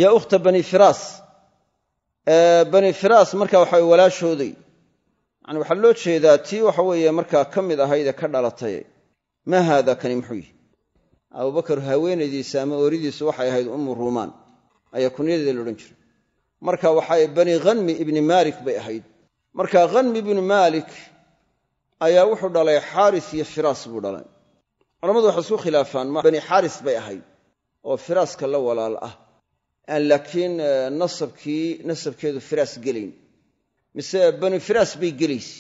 yaa ukhta bani firaas bani firaas marka waxaa walaashooday yani waxaa loo jeedaa tii waxa weeye markaa ka mid ahaydee ka dhalatay maa haada kani muxuu yihi abubakar haweenadiisa ama ooridiisu waxay ahayd ummu ruumaan ayaa kunyadeeda loodhan jiray marka waxay bani khanmi ibni maalik bay ahayd marka khanmi bnu maalik ayaa wuxuu dhalay xaris iyo firaas buu dhalay culammadu waxay isku khilaafaan ma bani xaris bay ahayd oo firaaska la walaal ah aan laakiin eh, nasabkii nasabkeedu firaas gelayn mise bani firaas bay gelayse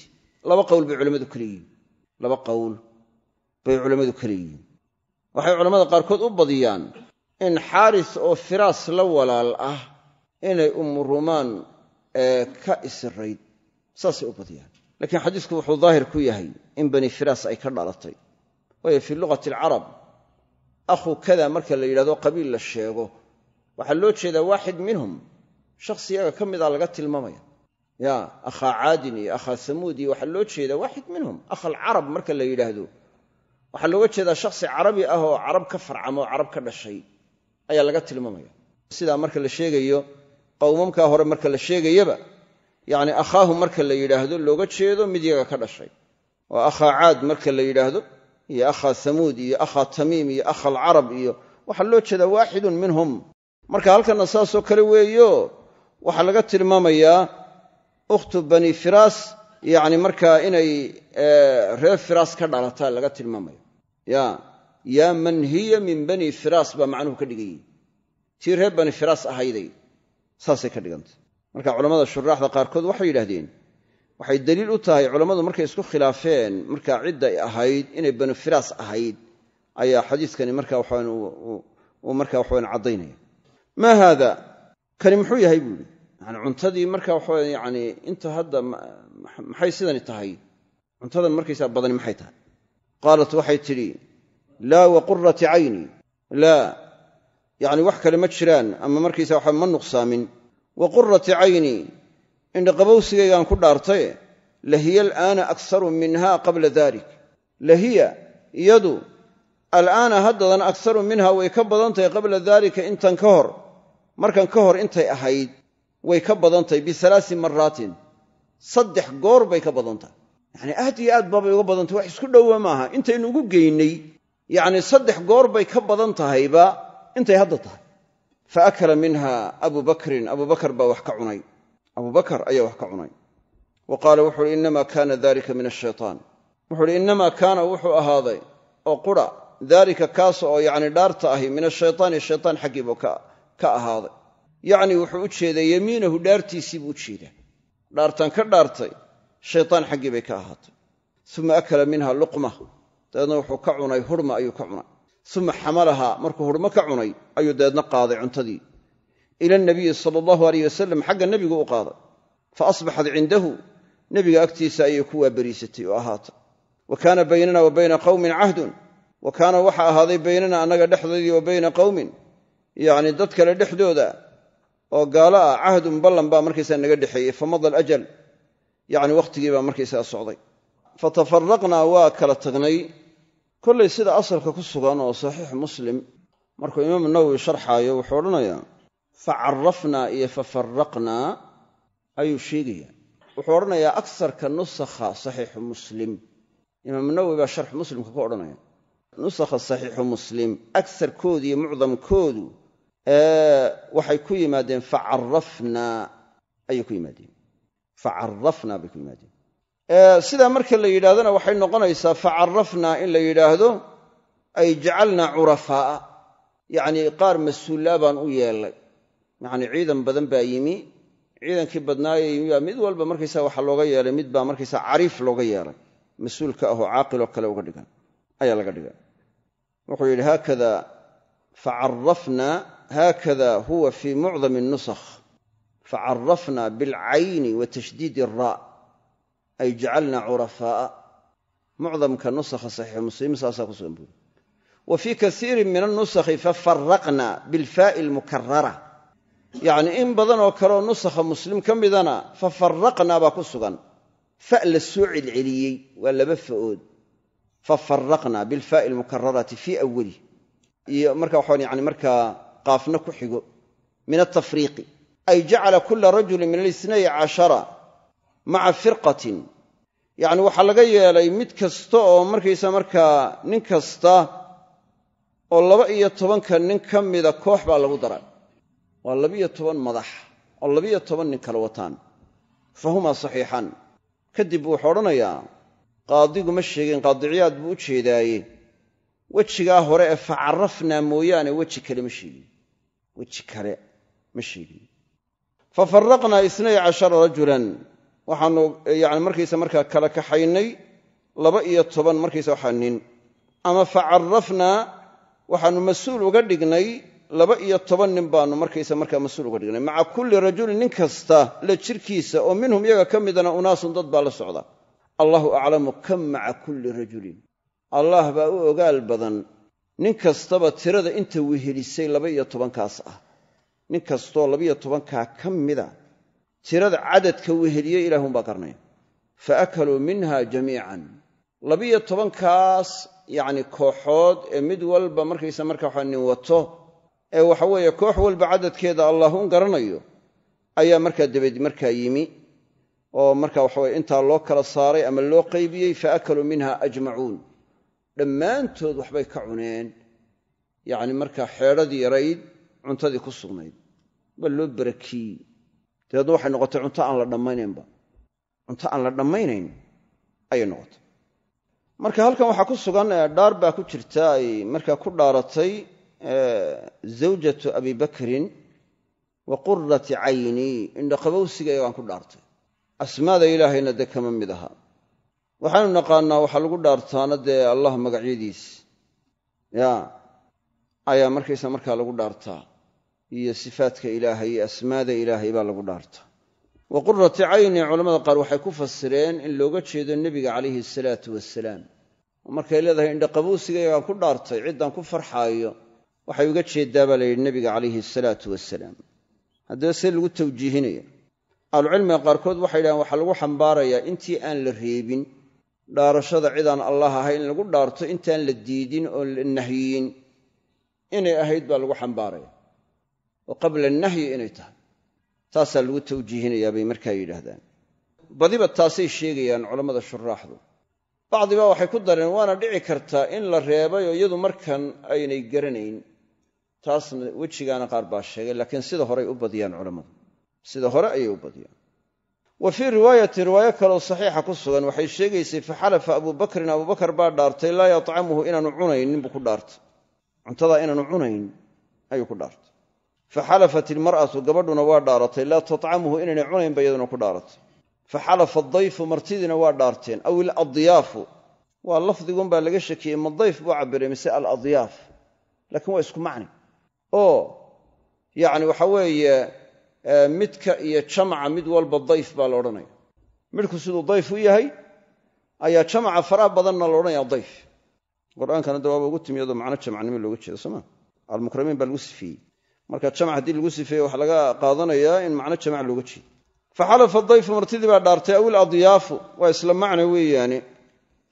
laba qowl bay culammadu ka leeyihiin laba qowl bay culammadu ka leeyihiin waxay culammada qaarkood u badiyaan in xaris oo firaas la walaal ah inay umurumaan ee eh, ka israyd saasay u badiyaan laakiin xadiisku wuxuu daahir ku yahay in bani firaas ay ka dhalatay waayo fii luqati alcarab akhu kada marka la yidhahdo qabiil la sheego waxaa loo jeedaa waaxid minhum shakhsiyaga ka mid a laga tilmaamaya ya akhaa caadin iyo akhaa hamuud iyo waxaa loo jeedaa waaxid minhum akhalcarab marka la yidhaahdo waxaa looga jeedaa shakhsi carabi ah oo carab ka oo carab ka dhashay ayaa laga tilmaamaya sidaa marka la sheegayo qowmamkaa hore marka la sheegayaba yacni akhaahu marka la yidhaahdo looga jeedo mid yaga ka dhashay oo akhaa caad marka la yidhaahdo iyo akhaa hamuud iyo akhaa tamiim iyo akha alcarab iyo waxaa loo jeedaa waaxidun minhum marka halkana saasoo kale weeyo waxaa laga tilmaamayaa ukhtu bani firaas yacni markaa inay eh, reer firaas ka dhalataa laga tilmaamaya ya yaa man hiya min bani firaas baa macnuhu ka dhigan tii reer bani firaas ahayday saasay ka dhigantay marka culammada shuraaxda qaarkood waxay yidhaahdeen waxay daliil u tahay culammadu markay isku khilaafeen marka cidday ahayd inay banu firaas ahayd ayaa xadiidkani marka waxauu marka waxawan caddaynaya maa haada kani muxuu yahay buu yidhi yani cuntadii marka waxawa yani inta hadda maxay sidani tahay cuntadan markaysaa badani maxay tahay qaalat waxay tidhi laa wa qurati cayni laa yani wax kale ma jiraan ama markaysa waxa ma nuqsaamin wa qurati cayni indhaqabowsigaygaan ku dhaartaye lahiya alaana akharu minha qabla dalik lahiya iyadu alaana haddadan akharu minha way ka badan tahay qabla daalika intan ka hor markan ka hor intay ahayd way ka badan tahay bialaai maraatin saddex goor bay ka badan tahay yacnii aad iyo aad baabay uga badan tahy wax isku dhowa maaha intaynu ugu geynay yacnii saddex goor bay ka badan tahayba intay hadda tahay faakala minha abu bakrin abu bakar baa wax ka cunay abu bakar ayaa wax ka cunay wa qaala wuxu uhi inama kana dalika min ashaytaan wuxuu uhi inama kaana wuxuu ahaaday oo qura daalika kaas oo yacni dhaarta ahi min ashaytaani shaytaan xaggiibu ka ahaaday yacni wuxuu u jeeday yemiinahu dhaartiisii buu u jeedaa dhaartaan ka dhaartay shaytaan xaggii bay ka ahaatay uma akala minha luqma dabeedna wuxuu ka cunay hurma ayuu ka cunay uma xamalahaa markuu hurmo ka cunay ayuu deedna qaaday cuntadii ila nabiyi sala allahu aleyh wasalam xagga nebigu u qaaday fa asbaxat cindahu nebiga agtiisa ayay ku waaberiisatay oo ahaata wa kaana baynana wa bayna qowmin cahdun wa kaana waxaa ahaaday baynana annaga dhexdoodii wa bayna qowmin yacni dad kale dhexdooda oo gaalo ah cahdun ballan baa markaysaa naga dhexeeyey famada alajal yacni wakhtigii baa markaysaa socday fatafaraqnaa waa kala tagnay kollay sida asalka ku sugan oo saxiix muslim markuu imaamu nawowi sharxaayo wuxuu odhanayaa facarafnaa iyo fafaraqnaa ayuu sheegayaa wuxuu odhanayaa aksarka nusakha saxiixu muslim imaamu nawowi baa sharx muslimka ku odhanaya nusakha saxiixu muslim agsarkoodu iyo mucdamkoodu waxay ku yimaadeen facarafnaa ayay ku yimaadeen facarafnaa bay ku yimaadeen sidaa marka la yidhaahdana waxay noqonaysaa facarafnaa in la yidhaahdo ay jacalnaa curafaaa yacnii qaar mas uullaa baan u yeelay yacnii ciidan badan baa yimi ciidankii badnaayee yimi baa mid walba markaysaa waxaa looga yeelay mid baa markaysaa cariif looga yeelay mas-uulka ahoo caaqiloo kale uga dhigan ayaa laga dhigan wuxuu yidhi haakada facarafnaa haakada huwa fii mucdami nusakh facarafnaa bilcayni wa tashdiidi alraa ay jacalna curafaa'a mucdamka nusakha saxiixu muslim saasaa ku sugan buuri wa fii kaiirin min annusakhi fafaraqna bilfaa'i lmukarara yacnii in badan oo kaleoo nusakha muslim ka midana fafaraqnaa baa ku sugan fa la soo celceliyey waa laba fa'ood fafaraqna bilfaa'i lmukararati fii awali iyo marka waxa yani markaa qaafna ku xigo min atafriiqi ay jacala kula rajulin min alisnay cashara maca firqatin yacni waxaa laga yeelay mid kasta oo markaysa markaa nin kasta oo laba iyo tobanka nin ka mida koox baa lagu daray waa labiyo toban madax oo labiyo toban nin kale wataan fahumaa humaa saxiixan kadib buu wuxuu odhanayaa qaadigu ma sheegin qaadiciyaad buu u jeedaaye wejigaa hore ee fa carafnaa mooyaane weji kale ma sheegin weji kale ma sheegin fa farraqnaa isnay cashara rajulan waxaanu yani markaysa markaa kala kaxaynay laba iyo toban markaysa waxaa nin ama fa carafnaa waxaanu mas-uul uga dhignay laba iyo toban nin baanu markaysa markaa mas-uul uga dhignay maca kulli rajulin nin kasta la jirkiisa oo minhum iyaga ka midana unaasun dad baa la socda allahu aclamu kam maca kulli rajulin allah baa u ogaal badan nin kastaba tirada inta wehelisay laba iyo tobankaas ah nin kastoo labaiyo tobankaa ka mida tirada cadadka weheliyey ilaah umbaa garanaya fa akaluu minha jamiican labiyo tobankaas yacni kooxood ee mid walba markaysa markaa waxa nin wato ee waxa weeye koox walba cadadkeeda allaahun garanayo ayaa markaa dabeed markaa yimi oo markaa waxaweye intaa loo kala saaray ama loo qaybiyey fa akaluu minha ajmacuun dhammaantood waxbay ka cuneen yacni markaa xeedhadii yarayd cuntadii ku sugnayd waa loo barakiyey dabeedna waxay noqotay cunto aan la dhammaynaynba cunto aan la dhammaynayn ayay noqotay marka halkan waxaa ku sugan eh, dhaar baa ku jirta ay markaa ku dhaaratay eh, zawjatu abibakrin wa qurati cayni indhaqabowsiga indhaqabowsigaygaan ku dhaartay asmaada ilaahayna dee kama mid aha waxaanu naqaanaa waxaa lagu dhaartaana dee allah magacyadiis ya ayaa markaysa markaa lagu dhaartaa iyo sifaatka ilaahay iyo asmaada ilaahay baa lagu dhaarta wa qurati cayni culammada qaar waxay ku fasireen in looga jeedo nebiga calayhi salaatu wasalaam oo markay leedahay indhaqabuusigaygaan ku dhaartay ciddaan ku farxaayo waxay uga jeeddaa baa layidhi nebiga calayhi salaatu wasalaam haddaba see lagu tawjiihinaya ahlucilmiga qaarkood waxay yidhahaan waxaa lagu xambaarayaa intii aan la reebin dhaarashada cidaan allah ahay in lagu dhaarto intaan la diidin oo la nahyin inay ahayd baa lagu xambaaraya oo qabla nahyi inay tahay taasaa lagu tawjiihinayaa bay markaa yidhaahdaan badiba taasay sheegayaan culammada shuraaxdu bacdiba waxay ku dareen waana dhici kartaa in la reebay oo iyadu markan aynay garanayn taasna wejigaana qaar baa sheegay laakiin sida horey u badiyaan culammadu sida hore ayay u badiyaan wa fii riwaayati riwaayo kaleoo saxiixa ku sugan waxay sheegaysay faxalafa abubakrin abuubakar baa dhaartay laa yacamuhu inaanu cunaynin buu ku dhaartay cuntadaa inaanu cunayn ayuu ku dhaartay faxalafat ilmar'atu gabadhuna waa dhaaratay laa tatcamuhu inaynay cunaynba iyaduna ku dhaaratay faxalafa adayfu martidiina waa dhaarteen aw iladyaafu waa lafdigunbaa laga shakiyey ma dayf buu cabiray mise aladyaaf laakiin waa isku macni oo yacni waxa weeye e, midka iyo jamaca mid walba dayf baa la odhanaya midhku siduu dayf u yahay ayaa jamaca faraha badanna la odhanaya dayf qur'aankana dawaaba ugu timiyadoo macno jamacnimo looga jeeda soomaa almukramiin baa lagu sifiyey marka jamac haddii lagu sifeeye waxaa laga qaadanayaa in macno jamac looga jeedo faxalafa dayfu martidii baa dhaartay awil adyaafu waa isla macna weeyaane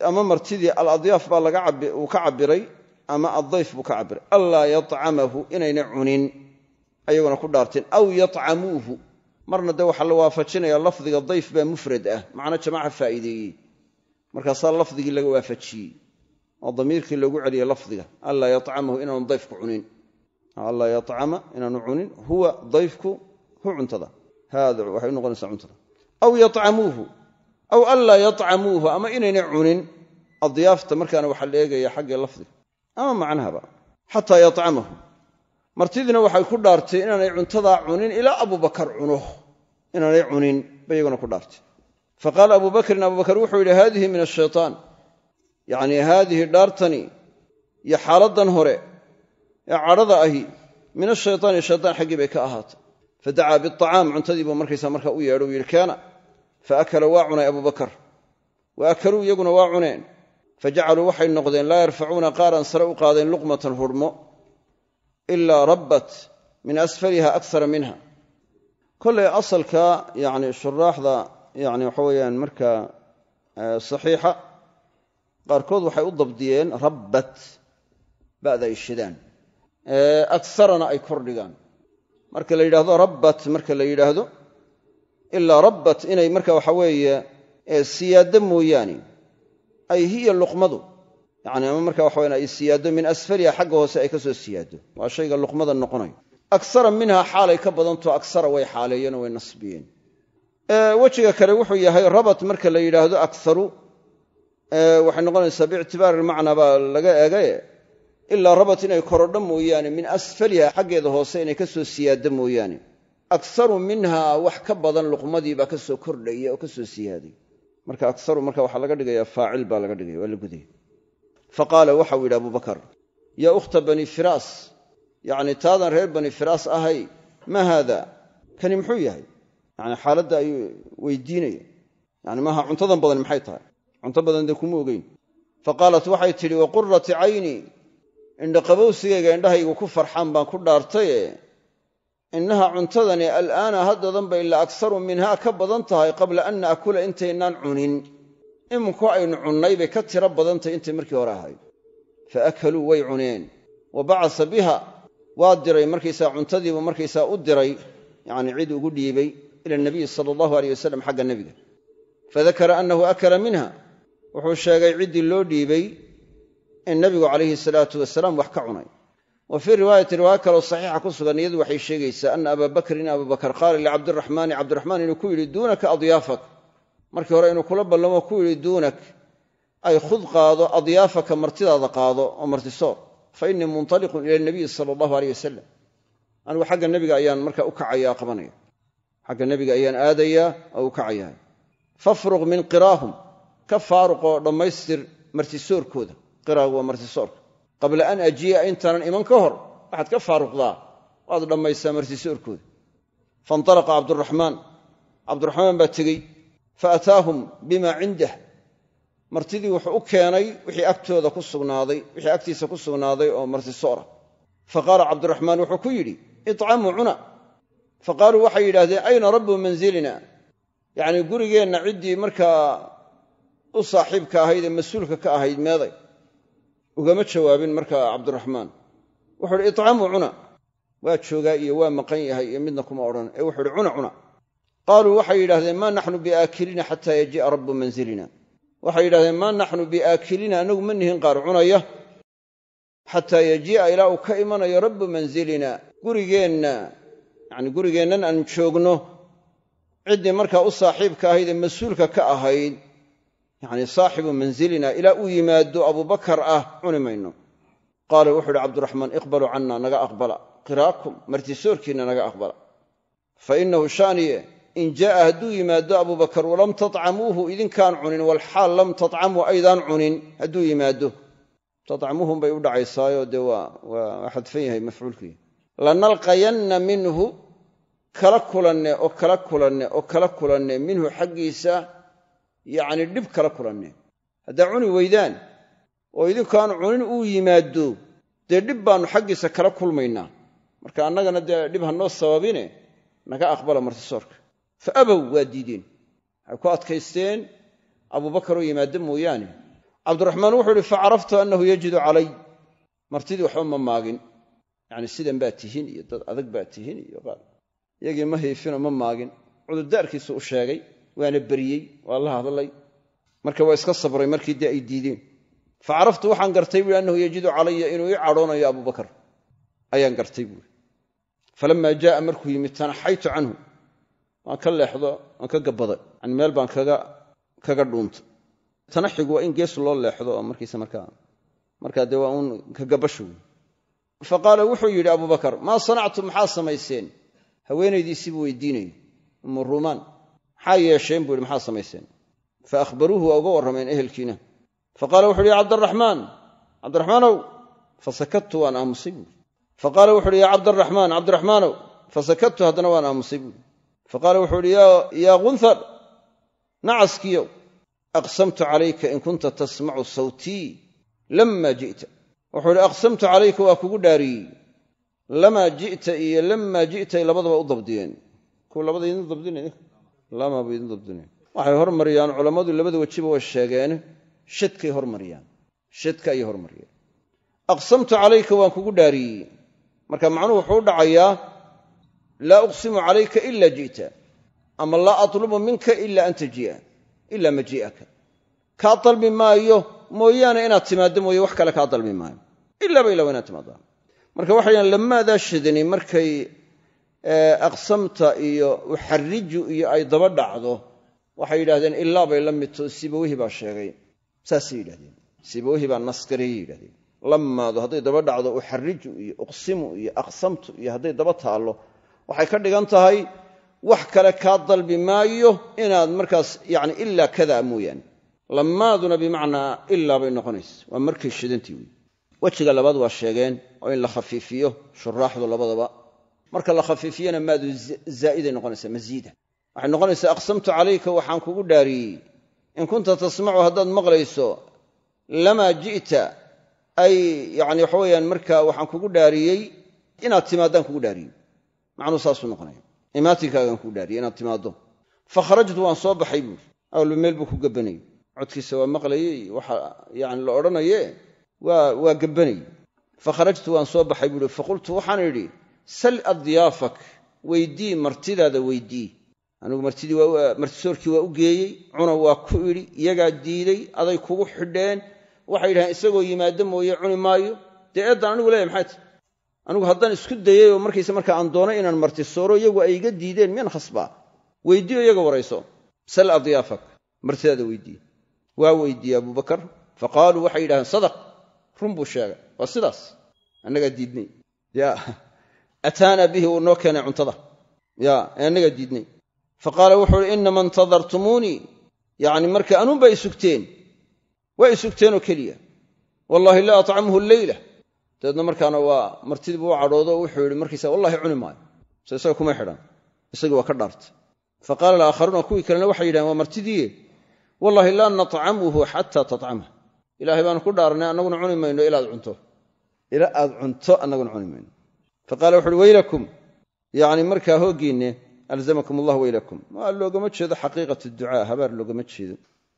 ama martidii aladyaaf baa uu ka cabiray ama addayf buu ka cabiray allaa yacamahu inayna cunin ayaguna ku dhaarteen aw yatcamuuhu marna dee waxaa la waafajinaya lafdiga dayf baa mufrad ah macno jamaca faa'iideeyey markaasaa lafdigii laga waafajiyey oo damiirkii loogu celiyey lafdiga allaa yacamahu inaan dayf ku cunin alla yacama inaanu cunin huwa dayfku hu cuntada haada waxay unoqonaysaa cuntada aw yacamuuhu aw anlaa yacamuuhu ama inaynay cunin adyaafta markaana waxaa la eegaya xagga lafdiga ama macnahaba xataa yacamahu martidiina waxay ku dhaartay inaanay cuntadaa cunin ilaa abubakar cuno inaanay cunin ba iyaguna ku dhaartay fa abubakrin abubakar wuxuu yidhi haadihi min ashaytaan yacnii haadihi dhaartani iyo xaaladdan hore ee cadhada ahi min ashaytaani shaytaan xaggii bay ka ahaatay fadacaa biacaam cuntadii buu markaysa marka u yeedho u yidhi fa akala waa cunay abubakar wa akaluu iyaguna waa cuneen fajacaluu waxay noqdeen laa yarfacuuna qaaran sare u qaadeen luqmatan hurmo ilaa rabbat min asfaliha akara minha kolay asalka yani shuraaxda yani waxa weyaan markaa saxiixa qaarkood waxay u dabdiyeen rabbat ba'da ay akarana ay kordhigaan marka la yidhaahdo rabbat marka la yidhaahdo ilaa rabbat inay marka waxa weeye siyaado mooyaane ay hiya luqmadu yani ama marka waxa weye ay siyaado min asfaliha xagga hoose ay kasoo siyaado waa shayga luqmada noqonayo aksara minha xaalay ka badanto aksara way xaaleeyeen way nasbiyeen wejiga kale wuxuu yahay rabat marka la yidhaahdo akaru waxay noqonaysaa bictibaar macna baa laga eegaye ilaa rabat inay korodho mooyaane min asfaliha xaggeeda hoose inay kasoo soo mooyaane akaru minha wax ka badan luqmadiibaa ka soo kordhaya oo kasoo siyaaday marka akaru marka waxaa laga dhigaya faacil baa laga dhigaya waa la gudaya fa waxau yidhi abubakar yaa ukhta bani firaas yacni taadan reer bani firaas ahay ma haada kani muxuu yahay yani xaaladda ayuu weydiinaya yani maaha cuntadan badan maxay tahay cunto badan dee kuma ogeyn fa waxay tidhi wa caynii indhaqabowsigayga indhahaygu ku farxaan baan ku dhaartaye innaha cuntadani al'aana haddadanba ilaa aksaru minhaa ka badan tahay qabla an naakula intaynaan cunin iminku aynu cunnay bay ka tiro badantahy intay markii hore ahayd fa akaluu way cuneen wa bacasa biha waa diray markaysaa cuntadiibu markaysaa u diray yacnii cid ugu dhiibay ila anabiyi sala allahu aleyh wasalam xagga nebiga fa dakara annahu akala minha wuxuu sheegay ciddii loo dhiibay ee nabigu calayhi salaatu wasalaam wax ka cunay wa fii riwaayati riwaayo kaleo saxiixa ku sugan iyadu waxay sheegaysaa ana abaa abubakar qaala licabdiraxmaani cabdiraxmaan inuu ku yidhi duunaka adyaafak markii hore inuu kula ballamo ku yidhi duunak ay khud qaado adyaafaka martidaada qaado oo martisoor fa innii muntaliqun ila nabiyi sala allahu aleyh wasalam anigu xagga nebiga ayaan markaa u kacayaa qabanaya xagga nebiga ayaan aadayaa oo u kacayaa fafruq min qiraahum ka faaruqoo dhammaystir martisoorkooda qiraagu waa martisoorka qabla an ajii'a intaanan iman ka hor waxaad ka faaruqdaa waad dhammaysaa martisoorkooda faintalaqa cabduraxmaan cabduraxmaan baa tegey fa ataahum bima cindah martidii wuxuu u keenay wixii agtooda ku sugnaaday wixii agtiisa ku sugnaaday oo martisoora fa qaala cabduraxmaan wuxuu ku yidhi icamuu cuna fa qaaluu waxay yidhaahdeen ayna rabbu manzilina yacnii gurigeenna ciddii markaa u saaxiibka ahayd ee mas-uulka ka ahayd meeday ugama jawaabin markaa cabdiraxmaan wuxuu hi icaamu cuna waa joogaa iyo waa maqan yahay iyo midna kuma odhan ee wuxuu hi cuna cuna qaaluu waxay yidhahdeen maa naxnu biaakilina xataa yajii'a rabbu manzilina waxay yidhahdeen maa naxnu biaakilina annagu ma nihin qaar cunaya xataa yajii'a ilaa uu ka imanayo rabbu manzilina gurigeenna yacni gurigeennan aanu joogno ciddii markaa u saaxiibka ahayd ee mas-uulka ka ahayd yani saaxibu manzilina ilaa uu yimaado abubakar ah cuni mayno qaala wuxu uhi cabduraxmaan iqbaluu canna naga aqbala qiraakum martisoorkiinna naga aqbala fa inahu shaaniye in jaa hadduu yimaado abubakar walam tacamuuhu idinkaan cunin walxaal lam tacamuu aydaan cunin hadduu yimaado tatcamuuhum bay u dhacaysaayo dee waa xadfan yahay mafcuulkii lanalqayanna minhu kala kulanne oo kala kulanne oo kala kulanne minhu xaggiisa yacni dhib kala kulannin haddaa cuni weydaan oo idinkaan cunin uu yimaado dee dhib baannu xaggiisa kala kulmaynaa marka annagana dee dhib ha noo sababine naga aqbala martisoorka fa abow waa diideen waxay ku adkaysteen abuubakaroo yimaaddo mooyaane cabdiraxmaan wuxuu idhi fa caraftu annahu yajidu calay martidii waxba ma maagin yacni sidan baad tihiin iyo dad adag baad tihiin iyo qaal iyagii ma hiifinoo ma maagin cudurdaarkiisuu u sheegay waana beriyey waa la hadlay marka waa iska sabray markii de ay diideen fa caraftu waxaan gartay buui annahu yajidu calaya inuu i cadhoonayo abubakar ayaan gartay buui falamaa jaaa markuu yimid tanaxaytu canhu waan ka leexdo waan ka gabbada yani meel baan kaga dhuuntay tanaxigu waa in gees loo leexdo oo markiisa markaa markaa dee waa uun kagabasho wey fa qaala wuxuu yidhi abubakar maa sanactu maxaa samayseen haweenaydiisiibuu weydiinayay umuruumaan maxaa yeesheen buu yihi maxaa samayseen fa akhbaruuhu waa uga warrameen ehelkiina fa qaala wuxu uhi ya cabdaraxmaan cabdiraxmaanow fasakattu waan aamusay buui fa qaala wuxu uhi ya cabdaraxmaan cabdiraxmaanow fasakattu haddana waan aamusay buui fa qaala wuxuu uhi yaa kunthar nacaskiyow aqsamtu calayka in kunta tasmacu sawtii lama ji'ta wuxuu uhi aqsamtu calayka waa kugu dhaariyey lamaa ji'ta iyo lamaa ji'tay labadaba u dabdiyeen kuwa labadaydin dabdinay lamaa idin dabdinaya waxay hormariyaan culammadu labada wejiba way sheegeen shidkay hormariyaan shidka ayay hormariyaan aqsamtu calayka waan kugu dhaariyey marka macnuhu wuxuu u dhacayaa laa uqsimu calayka ila ji'ta ama laa atlubu minka ilaa an tajia ila majii'aka kaa dalbi maayo mooyaane inaad timaado mooye wax kale kaa dalbi maayo ilaaba ilaba inaad timaaddaa marka waxay dhahaan lamaadaa shadani markay aqsamta iyo uxariju iyo ay daba dhacdo waxay yidhahdeen ilaa bay la midto sibowihi baa sheegay saasay yidhahdeen sibaweyhi baa naskareeyay yidhahdeen lamaadu hadday daba dhacdo uxariju iyo uqsimu iyo aqsamtu iyo hadday daba taallo waxay ka dhigan tahay wax kale kaa dalbi maayo inaad markaas yani ilaa kadaa mooyaane lamaaduna bimacnaa ilaa bay noqonaysa waa markay shidantii wey wejiga labaad waa sheegeen oo in la khafiifiyo shuraaxdu labadaba marka la khafiifiyana maadu zaa'iday noqonaysaa maziida waxay noqonaysaa aqsamtu calayka waxaan kugu dhaariyey in kunta tasmacu haddaad maqlayso lamaa ji'ta ay yani waxa weyaan markaa waxaan kugu dhaariyey inaad timaadaan kugu dhaariyey macnuu saasuu noqonaya imaatinkaagaan kugu dhaariyey inaad timaaddo fa waan soo baxay buuri awalba meel buu ku gabbanayey codkiisa waa maqlayey waxaa yani la odhanaye waa waa gabbanayey fa waan soo baxay buuri faqultu waxaan idhi sal adyaafak weydii martidaada weydii anigu eh, martisoorkii waa u geeyey cuna waa ku idhi iyagaa diiday aday kugu xidheen waxay yidhaheen isagoo yimaado mooye cuni maayo dee eeddaan anigu leeyahy maxaa anigu haddaan isku dayey oo markayse markaa aan doonay inaan marti sooro iyagu ay iga diideen miyan khasbaa weydiioo iyaga warayso sal adyaafak martidaada weydii waa weydiiyey abubakar fa qaaluu waxay yidhahdeen sadaq run buu sheegay waa sidaas annagaa diidnay ya ataana bihi uu noo keenay cuntada ya ee annaga diidnay fa qaala wuxuu uhi inama intadartumuunii yacni marka anuun bay isugteen waa isugteenoo keliya wallaahi laa acamuhu leyla dabeedna markaana waa martidiibuu u cadhoodo oo wuxuu yidhi markiisa wallahi cuni maayo so isaga kuma xidhan isagii waa ka dhaartay fa qaala alaakharuuna kuwii kalena waxay yidhahen waa martidiiye wallaahi laa nacamuhu xataa tacama ilaahay baanu ku dhaarnay annaguna cuni mayno ilaaad cunto ila aad cunto annaguna cuni mayno faqaala wuxu uhi weylakum yacni markaa hooggiinne alzamakum allah weylakum maa loogama jeedo xaqiiqat ducaa habaar loogama jeedo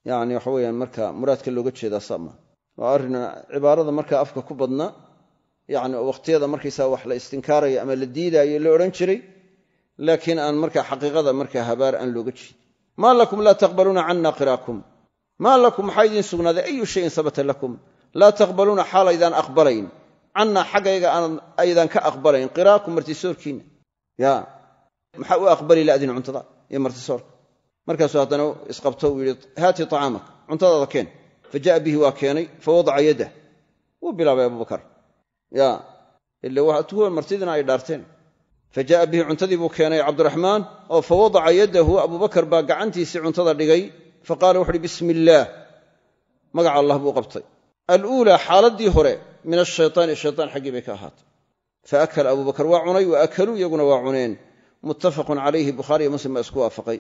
yacni waxa weyaan marka muraadka looga jeedaa sama waa arrin cibaarada markaa afka ku badna yacni waqtiyada markaysaa wax la istinkaarayo ama la diidaayo la odhan jiray laakiin aan markaa xaqiiqada markaa habaar aan looga jeed maa lakum laa taqbaluuna canna qiraakum maa lakum maxaa idiin sugnaaday ayu shayin sabata lakum laa taqbaluuna xaalaydaan aqbalayn cannaa xaggayga aydan ka aqbalayn qiraakum martisoorkiina ya maxaa u aqbali laadina cuntada iyo martisoorka markaasuu haddana isqabto uu yidhi haati acaamaka cuntadaada keen fa ja'a bihi waa keenay fa wadaca yaddah wuu bilaabay abubakar ya ila watuwa martidina ay dhaarteen fa ja'a bihi cuntadii buu keenay cabdiraxmaan oo fa wadaca yaddahu abubakar baa gacantiisii cuntada dhigay fa qaala wuxu uhi bismi illaah magaca allah buu qabtay aluulaa xaaladii hore min ashaytaani shaytaan xaggii bay ka ahaatay faakala abubakar waa cunay wa akaluu iyaguna waa cuneen muttafaqun calayhi bukhaariyo muslim baa isku waafaqay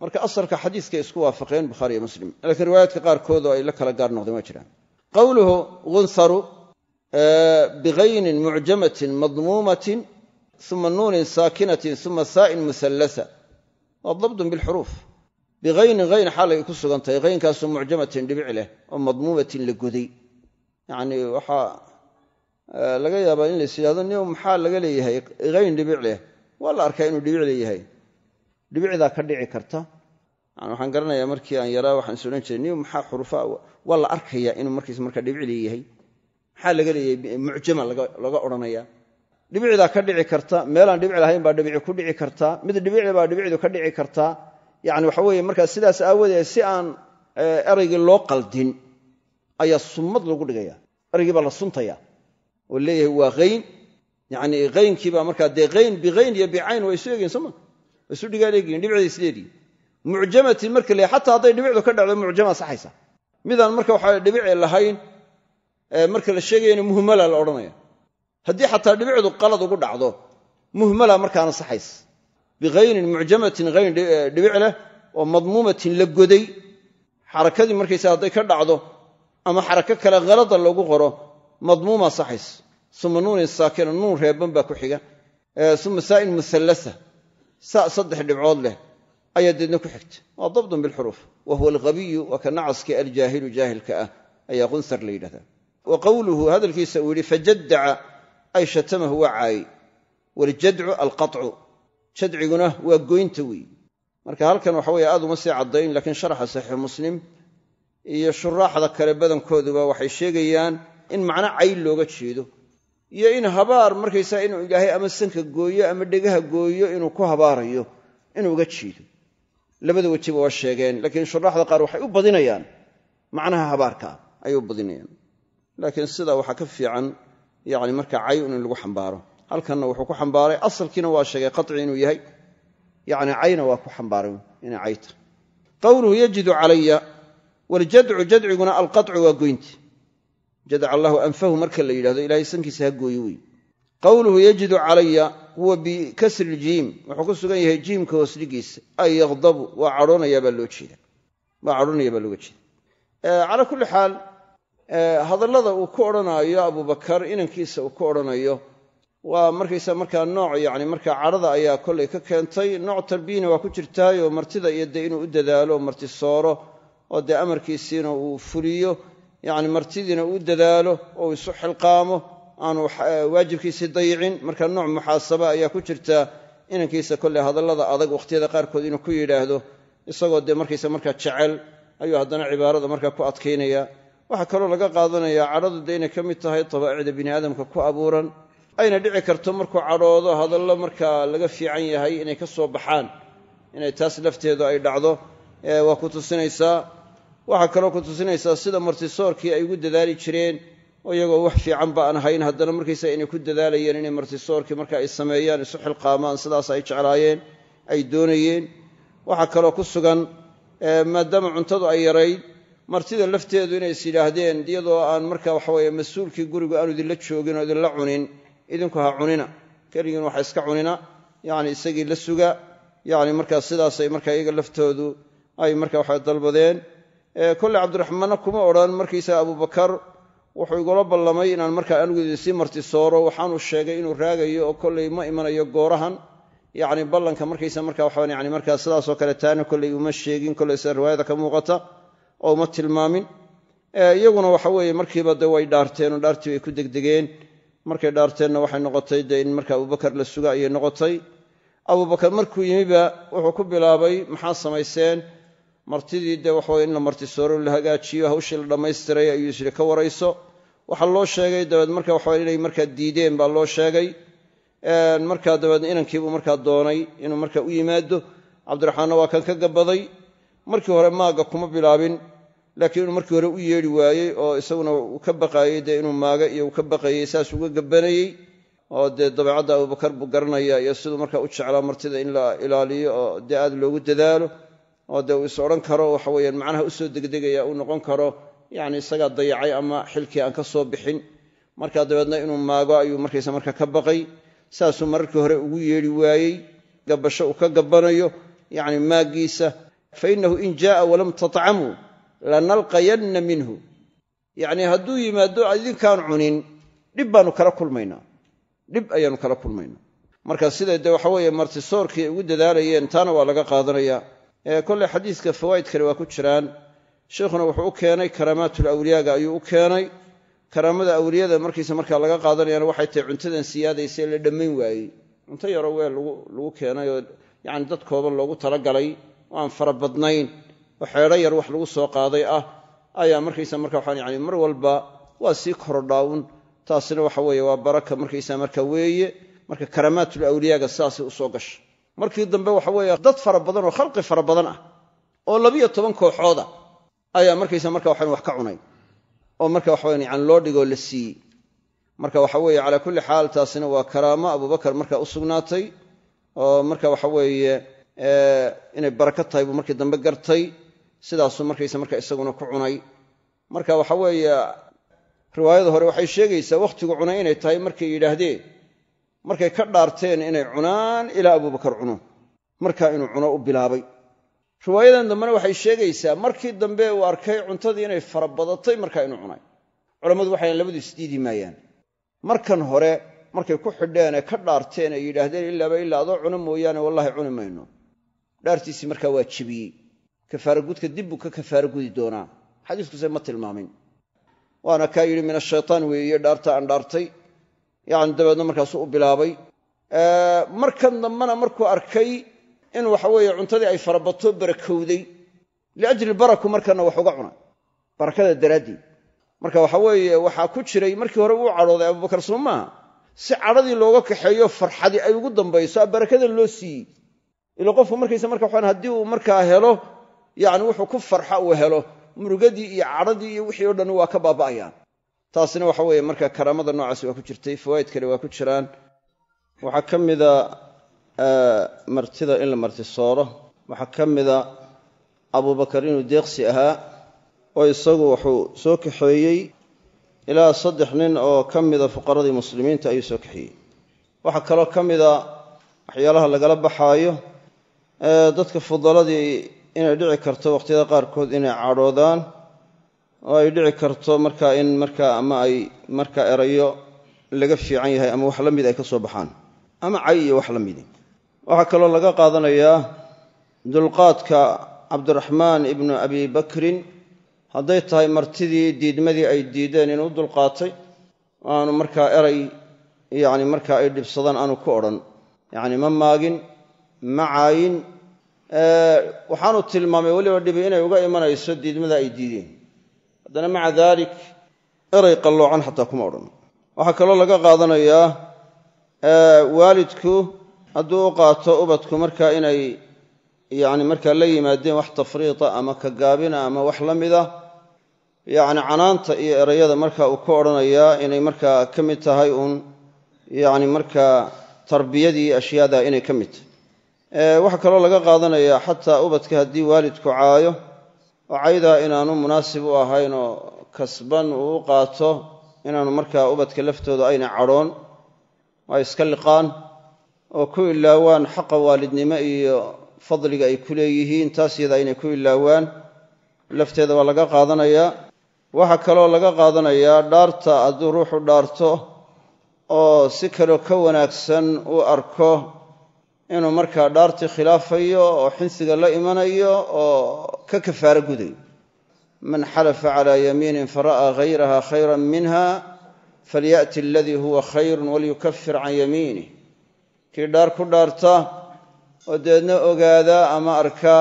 marka asalka xadiiskay isku waafaqeen bukhaariyo muslim laakiin riwaayaadka qaarkood oo ay la kala gaar noqdeen waa jiraan qawluhu unsaru bikaynin mucjamatin madmuumatin uma nuunin saakinatin uma saa'in muhallasa waa dabdun bilxuruuf bikaynin hayn xaalay ku sugan yani waxaa laga yaabaa in lais yidhahdo maxaa laga leeyahay kayn dhibicle waa la arkaa inuu dhibic leeyahay dhibicdaa ka dhici karta waxaan garanayaa markii aan yaraa waxaan is jiray nin maxaa xurufaa waa la arkayaa inuu markiis markaa dhibic leeyahay maxaa laga leeyahay mucjama laga odhanaya dhibicdaa ka dhici karta meelaan dhibic lahayn baa dhibici ku dhici karta mid dhibicle baa dhibicdu ka dhici kartaa yani waxaweye markaa sidaas aawadeed si aan ereygii loo qaldin ayaa sumad lagu dhigaya ereygii baa la suntaya oo leeyahay waa hayn yanii haynkiibaa markaa dee hayn bihayn iyo bicayn waa isu eegeen sooma waa isu dhigaan eegayin dhibcda isleedii mucjamatin marka le xataa hadday dhibicdu ka dhacdo mucjama saxaysa midaan marka waxaa dhibice lahayn marka la sheegayana muhmala la odhanaya haddii xataa dhibicdu qalad ugu dhacdo muhmala markaana saxaysa bihaynin mucjamatin hayn dhibic leh oo madmuumatin la goday xarakadii markaysa hadday ka dhacdo ama xarako kale halada lagu qoro madmuuma saxayso uma nuunin saakina nuun reeban baa ku xiga uma saa'in muallasa sa saddex dhibcood leh ayaa deedna ku xigta waa dabdun bilxuruuf wa huwa alhabiyu waa ka nacaskii aljaahilu jaahilka ah ayaa qunsar la yidhahdaa wa qowluhu hadalkiisa uu yidhi fajadaca ay shatamahu waa caayey waljadcu alqacu jadciguna waa goynta weeye marka halkan waxa weye aad uma sii caddayn laakiin sharaxa saxiixu muslim iyo shuraaxda kale badankooduba waxay sheegayaan in macno cayn looga jeedo iyo in habaar markaysaa inuu ilaahay ama sanka gooyo ama dhegaha gooyo inuu ku habaarayo inuu uga jeedo labada wejiba waa sheegeen laakiin shuraaxda qaar waxay u badinayaan macnaha habaarkaa ayay badinayaan laakiin sidaa waxaa ka fiican yani markaa cayn in lagu xambaaro halkanna wuxuu ku xambaaray asalkiina waa sheegay qaci inuu yahay yani cayna waa ku xambaaray inay cay tahay yajidu calaya waljadcu jadciguna alqacu waa goynti jadac allaahu anfahu marka la yidhahdo ilaahay sankiisa ha gooyo wey qowluhu yajidu calaya huwa bikasri ljiim wuxuu ku sugan yahay jiimka hoosdhigiisa ay yaqdabu waa cadhoonayaa baa loo jeeda waa cadhoonaya baa looga jeeda calaa kulli xaal hadallada uu ku odhanaayo abubakar inankiisa uu ku odhanayo waa markaysa markaa nooc yacni markaa cadhada ayaa kollay ka keentay nooc tarbiyina waa ku jirtaayoo martida iyo dee inuu u dadaalo sooro oo dee amarkiisiina uu fuliyo yani martidiina uu dadaalo oo isu xilqaamo aanu eh, waajibkiisii dayicin marka nooc muxaasaba ayaa ku jirta inankiisa kolley hadallada adag waqtiyada qaarkood inuu ku yidhaahdo isagoo dee markiisa markaa jecel ayuu haddana cibaarada marka ku adkaynaya waxaa kaloo laga qaadanaya cadhadu dee inay ka mid tahay tabaa'icda biniaadamka ku abuuran ayna dhici karto markuu cadhoodo hadallo markaa laga fiican yahay inay ka soo baxaan inay taas lafteedu ay dhacdo eh, waa ku tusinaysaa waxaa kaloo ku tusinaysaa sida martisoorkii ay ugu dadaali jireen iyagoo wax fiican ba aan ahayn haddana markaysa inay ku dadaalayeen inay martisoorkii marka ay sameeyaan isu xilqaamaan sidaas ay jeclaayeen ay doonayeen waxaa kaloo ku sugan eh, maadaama cuntadu ay yarayd martida lafteedu inay is yidhaahdeen iyadoo aan marka waxaweye mas-uulkii gurigu aanu idinla joogin oo idinla cunin idinku ha cunina keligiin waxa iska cunina yani isagii la suga yani markaa sidaasay marka iyaga laftoodu ay marka waxa dalbadeen kole cabdiraxmaanna kuma odhan markiisa abubakar wuxuu igula ballamay inaan markaa anigud sii martisooro waxaanu sheegay inuu raagayo oo koley ma imanayo goorahan yacni ballanka markaysa marka waxaan yani markaa sidaasoo kale taana kolley uma sheegin kolley riwaayada ka muuqata oo uma tilmaamin iyaguna waxa weeye markiiba de way dhaarteen oo dhaartii bay ku degdegeen markay dhaarteenna waxay noqotay dee in marka abubakar la suga ayay noqotay abubakar markuu yimiba wuxuu ku bilaabay maxaa samayseen martidii de waxaweye in la martisooro la hagaajiyo hawshii la dhammaystiray ayuu is ka warayso waxaa loo sheegay dabeed marka waxa inay markaa diideen baa loo sheegay markaa dabeedna inankiibuu markaa doonay inuu markaa u yimaado cabdiraxmaanna waa kan ka gabaday markii hore maagga kuma bilaabin laakiin inuu markii hore u yeedhi waayey oo isaguna ka baqaayey dee inuu maaga iyo uu ka baqayey saas uga gabanayey oo dee dabeecadda abubakar buu garanaya iyo siduu markaa u jeclaa martida in la ilaaliyo oo dee aad loogu dadaalo oo dee uu is odhan karo waxa weyaan macnaha usoo degdegaya uu noqon karo yani isagaa dayacay ama xilkii aan ka soo bixin markaa dabeedna inuu maago ayuu markaysa marka ka baqay saasuu mararkii hore ugu yeedhi waayey gabasho uu ka gabanayo yani maaggiisa fainahu in jaaa walam tatcamuu lanalqayanna minhu yacnii hadduu yimaado idinkaan cunin dhib baannu kala kulmaynaa dhib ayaannu kala kulmaynaa marka sida dee waxaweeye martisoorkii ay ugu dadaalayeen taana waa laga qaadanayaa kolle xadiiska fawaa'id kale waa ku jiraan sheikhuna wuxuu u keenay karaamaatulawliyaaga ayuu u keenay karaamada awliyada markiisa markaa laga qaadanayana waxay tahay cuntadan siyaadaysa la dhammayn waayey cunto yaro weel lagu keenay oo yani dad kooban loogu talagalay oo aan fara badnayn oo xeedho yar wax lagu soo qaaday ah ayaa markaysa marka waxaan yani mar walba waa sii korodhaa taasina waxa weeye waa baraka markaysa marka weeye marka karaamaatulawliyaaga saasay u soo gasha markii dambe waxa weeye dad fara badan oo khalqi fara badan ah oo labiyo toban kooxooda ayaa markaysa marka waxan wax ka cunay oo marka waxayn yani loo dhigoo la siiyey marka waxa weeye calaa kulli xaal taasina waa karaamo abubakar marka u sugnaatay oo marka waxa weeye eh, inay barako tahay buu markii dambe gartay sidaasuu markaysa marka isaguna ku cunay marka waxa weeye riwaayada hore waxay sheegaysaa waqtigu cunay inay tahay markay yidhaahdeen markay ka dhaarteen inay cunaan ilaa abubakar cuno markaa inuu cuno u bilaabay riwaayadan dambena waxay sheegaysaa markii dambe uu arkay cuntadii inay fara badatay markaa inuu cunay culammadu waxay labadu diidi maayaan markan hore markay ku xidheen ee ka dhaarteen ay yidhaahdeen ilaaba ilaa adoo cuno mooyaane wallaahi cuni mayno dhaartiisii markaa waa jebiyey kafaaraguudka dibbuu ka kafaaragudi doonaa xadiiskuse ma tilmaamin waana kaa yidhi min ashaytaan weeye dhaarta aan dhaartay yani dabeedna markaasu u bilaabay markan dambena markuu arkay in waxaweeye cuntadii ay farabato barakowday liajli baraku markana wax uga cuna barakada daraaddeed marka waxa weeye waxaa ku jiray markii hore uu cadhooday abubakar soo si cadhadii looga kaxeeyo farxadii ay ugu dambayso barakada loo siiyey ila qofku markaysa marka waxaan haddii uu markaa helo yacni wuxuu ku farxa uu helo murugadii iyo cadhadii iyo wixii o dhan waa ka baaba'ayaan taasina waxa weeye marka karaamada noocaasi waa ku jirtay fawaa'id kale waa ku jiraan waxaa ka mida e, martida in la martisooro waxaa ka mid a abuubakar inuu deeqsi ahaa oo isagu wuxuu soo kaxeeyey ilaa saddex nin oo ka mid a fuqaradii muslimiinta ayuu soo kaxeeyey waxaa kaloo ka mid a waxyaalaha lagala baxaayo ee dadka fudaladii inay dhici karto wakhtiyada qaarkood inay cadhoodaan oo ay dhici karto markaa in marka ama ay marka erayo laga fiican yahay ama wax la mid ay ka soo baxaan ama cay iyo wax la midi ah. waxaa kaloo laga qaadanayaa dulqaadka cabdiraxmaan ibnu abi bakrin hadday tahay martidii diidmadii ay diideen inuu dulqaatay aanu markaa eray yacni markaa ay dhibsadaan aanu ku odhan yacni ma maagin ma caayin waxaanu tilmaamay weliba dhibi inay uga imanayso diidmada ay diideen haddana maca daalik eray qalloocan xataa kuma odhan waxaa kaloo laga qaadanayaa eh, waalidku hadduu u qaato ubadku markaa inay yacni markaa la yimaadeen wax tafriita ama ka gaabina ama wax la mid a yacni canaanta iyo erayada markaa uu ka odhanayaa inay markaa ka mid tahay uun yacni markaa tarbiyadii ashyaada inay ka mid tahay eh, waxaa kaloo laga qaadanayaa xataa ubadka haddii waalidku caayo oo caydaa inaanu munaasib u ahayn oo kasban uu u qaato inaanu markaa ubadka laftooda ayna cadhoon ay iska liqaan oo ku ilaawaan xaqa waalidnimo iyo fadliga ay ku leeyihiin taas yada aynay ku ilaawaan lafteeda waa laga qaadanayaa waxaa kaloo laga qaadanayaa dhaarta hadduu ruuxu dhaarto oo si kaloo ka wanaagsan u arko inuu markaa dhaarti khilaafayo oo xinsiga la imanayo oo ka kafaaro guday man xalafa calaa yamiinin fara'a hayraha khayran minha falya'ti aladii huwa khayrun walyukafir can yamiini kii dhaar ku dhaarta oo deedna ogaada ama arka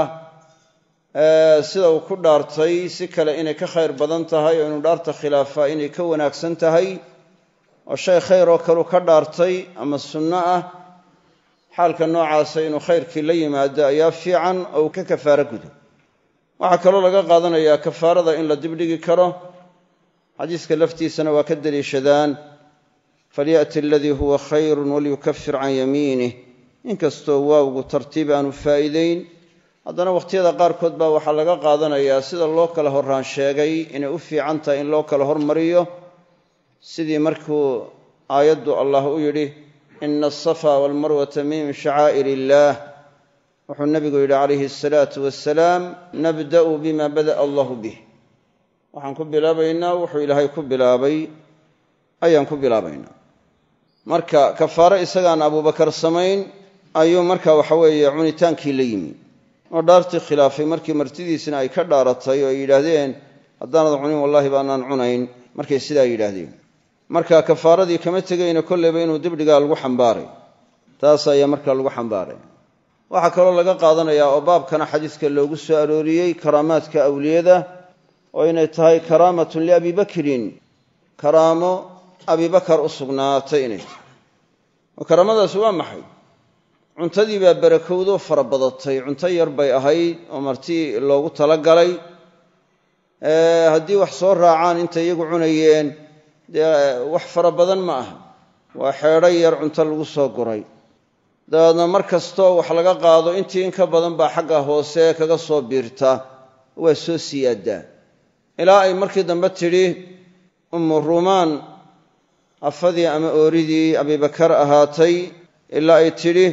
sida uu ku dhaartay si kale inay ka khayr badan tahay oo inuu dhaarta khilaafaa inay ka wanaagsan tahay oo shay khayr oo kaleu ka dhaartay ama sunno ah xaalka noocaasa inuu khayrkii la yimaado ayaa fiican oo ka kafaaro gudo waxaa kaloo laga qaadanayaa kafaarada in la dibdhigi karo xadiiska laftiisana waa ka daliishadaan falya'ti aladii huwa khayrun walyukafir can yamiinih inkastoo waawgu tartiib aanu faa'idayn haddana wakhtiyada qaarkood baa waxaa laga qaadanayaa sida loo kala horraan sheegay inay u fiican tahay in loo kala hormariyo sidii markuu aayaddu allah u yidhi ina alsafaa walmarwata min shacaa'ir illaah wuxuu nebigu yidhi calayhi asalaatu wassalaam nabda'u bima bada'a allahu bih waxaan ku bilaabaynaa wuxuu ilaahay ku bilaabay ayaan ku bilaabaynaa marka kafaaro isagaan abuubakar samayn ayuu marka waxa weeye cunitaankii la yimi oo dhaartii khilaafay markii martidiisina ay ka dhaaratay oo ay yidhaahdeen haddaanad cunin wallaahi baanaan cunayn markay sidaa yidhaahdeen marka kafaaradii kama tegayna kolleyba inuu dibdhigaa lagu xambaaray taas ayaa markaa lagu xambaaray waxaa kaloo laga qaadanayaa oo baabkana xadiidka loogu soo arooriyey karaamaadka awliyada oo inay tahay karaamatun liabi bakrin karaamo abibakar u sugnaatay inay tahay oo karaamadaasi waa maxay cuntadii baa barakowdoo fara badatay cunto yar bay ahayd oo marti loogu talagalay haddii wax soo raacaan inta iyagu cunayeen dee wax fara badan ma aha waa xeedho yar cunto lagu soo guray dabeedna mar kastoo wax laga qaado intii in ka badan baa xagga hoose kaga soo biirta waa soo siyaaddaa ilaa ay markii dambe tidhi umu ruumaan afadii ama ooridii abibakar ahaatay ilaa ay tidhi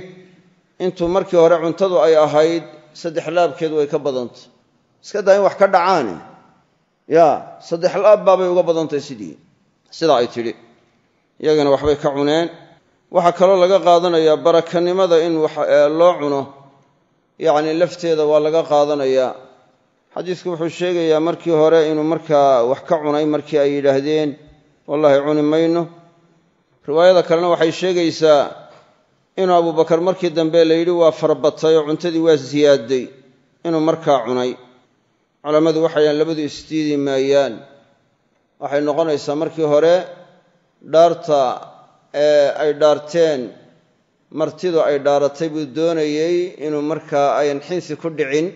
intuu markii hore cuntadu ay ahayd saddex laabkeed way ka badantay iska daa in wax ka dhacaane yaa saddex laab baabay uga badantay sidii sida ay tidhi iyagana waxbay ka cuneen waxaa kaloo laga qaadanayaa barakanimada in loo cuno yacni lafteeda waa laga qaadanayaa xadiisku wuxuu sheegayaa markii hore inuu markaa wax ka cunay markii ay yidhaahdeen wallaahi cuni mayno riwaayada kalena waxay sheegaysaa inuu abubakar markii dambe la yidhi waa farbatay oo cuntadii waa ziyaaday inuu markaa cunay culammadu waxay labadu isdiidi maayaan waxay noqonaysaa markii hore dhaarta ee ay dhaarteen martidu ay dhaaratay buu doonayey inuu markaa ayan xinsi ku dhicin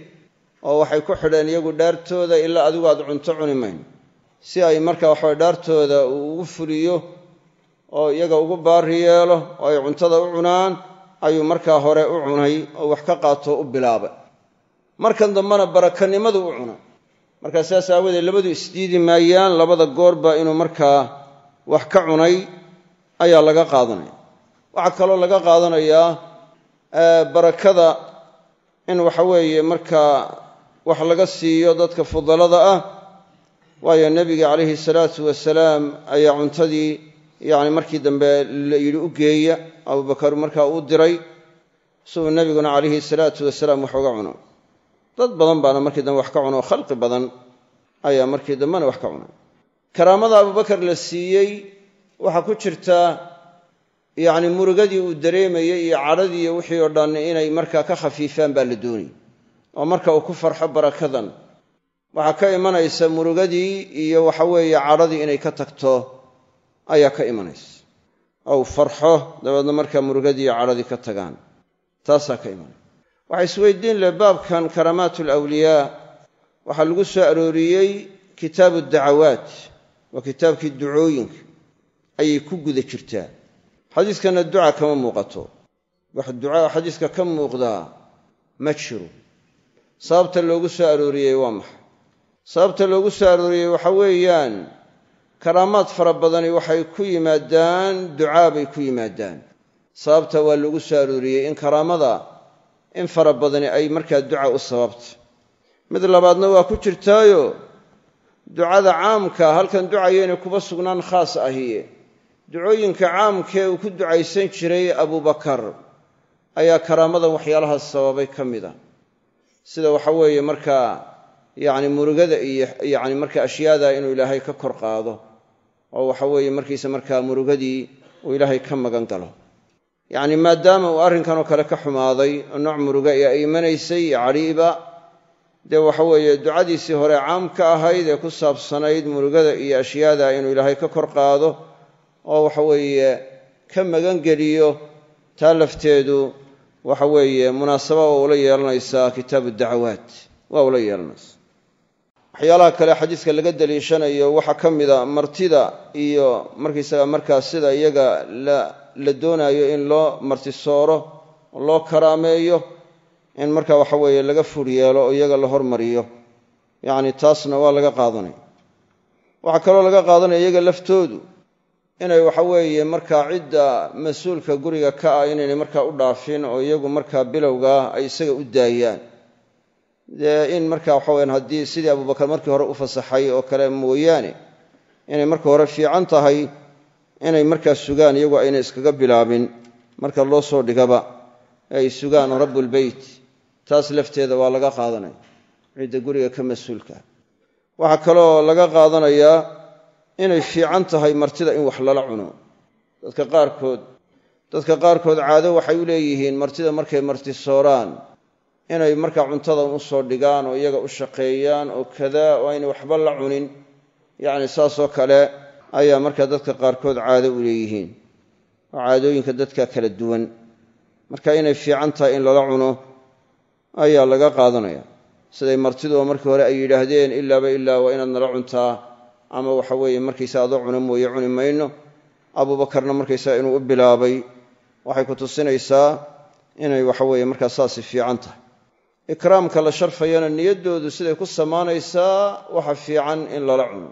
oo waxay ku xidheen iyagu dhaartooda ilaa adigu aad cunto cuni mayn si ay markaa waxabay dhaartooda uu ugu fuliyo oo iyaga ugu baari yeelo oo ay cuntada u cunaan ayuu markaa hore u cunay oo wax ka qaatoo u bilaabay markan dambena barakanimadu u cunay markaa saas aawadeed labadu isdiidi maayaan labada goorba inuu markaa wax ka cunay ayaa laga qaadanaya waxaa kaloo laga qaadanayaa barakada in waxa weeye markaa wax laga siiyo dadka fudalada ah waayo nebiga calayhi salaatu wasalaam ayaa cuntadii yacni markii dambe la yidhi u geeya abubakar markaa uu diray si uu nebiguna calayhi salaatu wasalaam wax uga cuno dad badan baana markii dambe wax ka cuna oo khalqi badan ayaa markii dambena wax ka cunay karaamada abubakar la siiyey waxaa ku jirta yacni murugadii uu dareemayay iyo cadhadii iyo wixii oo dhan inay markaa ka khafiifaan baa la doonay oo marka uu ku farxo barakadan waxaa ka imanaysa murugadii iyo waxaweeye cadhadii inay ka tagto ayaa ka imanaysa ou farxo dabeedna markaa murugadii iyo cadhadii ka tagaan taasaa ka imanaysa waxaa isweydiin leh baabkan karaamaat alawliyaa waxaa lagu soo arooriyey kitaabu dacawaat waa kitaabkii ducooyinka ayay ku guda jirtaa xadiiskana duca kama muuqato wax ducaa xadiiska ka muuqdaa ma jiro sababta loogu soo arooriyey waa maxay sababta loogu soo arooriyey waxa weeyaan karaamaad fara badani waxay ku yimaadaan ducaa bay ku yimaadaan sababta waa lagu soo arooriyey in karaamada in fara badani ay markaa duca u sababtay mid labaadna waa ku jirtaayo ducada caamka halkan ducayaynay kuba sugnaan khaas ahiye ducooyinka caamkee uu ku ducaysan jiray abubakar ayaa karaamadan waxyaalahaas sababay ka mid a ah. sida waxa weeye markaa yacni murugada iyo yacni markaa ashyaada inuu ilaahay ka kor qaado oo waxa weeye markiisa markaa murugadii uu ilaahay ka magan galo yacni maadaama uu arrinkan oo kale ka xumaaday nooc muruga ee ay imanaysay iyo cadhiiba dee waxa weeye ducadiisii hore caam ka ahayd ee ku saabsanayd murugada iyo ashyaada inuu ilaahay ka kor qaado oo waxa weeye ka magan geliyo taa lafteedu waxa weeye munaasaba waa ula yeelanaysaa kitaabu dacwaad waa ula yeelanaysaa waxyaalaha kale xadiiska laga daliishanayo waxaa ka mid a martida iyo markaysaga markaa sida iyaga la doonayo in loo martisooro loo karaameeyo in markaa waxa weeye laga fur yeelo oo iyaga la hormariyo yacni taasna waa laga qaadanaya waxaa kaloo laga qaadanaya iyaga laftoodu inay waxa weeye markaa cidda mas-uulka guriga ka ah inaynay markaa u dhaafin oo iyagu markaa bilowgaa ah ay isaga u daayaan in marka waxa weyaan haddii sidii abubakar markii hore u fasaxay oo kale mooyaane inay marka hore fiican tahay inay markaa sugaan iyagu ayna iskaga bilaabin marka loo soo dhigaba ay sugaan rabbulbeyt taas lafteeda waa laga qaadanaya cidda guriga ka mas-uulka waxaa kaloo laga qaadanayaa inay fiican tahay martida in wax lala cuno dadka qaarkood dadka qaarkood caado waxay u leeyihiin martida markay marti sooraan inay markaa cuntadan usoo dhigaan oo iyaga u shaqeeyaan oo kada oo ayna waxba la cunin yacni saasoo kale ayaa marka dadka qaarkood caado u leeyihiin oo caadooyinka dadka kala duwan marka inay fiican tahay in lala cuno ayaa laga qaadanaya siday martiduba markii hore ay yidhaahdeen ilaaba ilaa waa inaad nala cuntaa ama waxa weeye markaysaa adoo cuna mooye cuni mayno abuubakarna markaysaa inuu u bilaabay waxay ku tusinaysaa inay waxa weeye markaa saasi fiican tahay ikraamka la sharfayana niyaddoodu siday ku samaanaysaa waxa fiican in lala cuno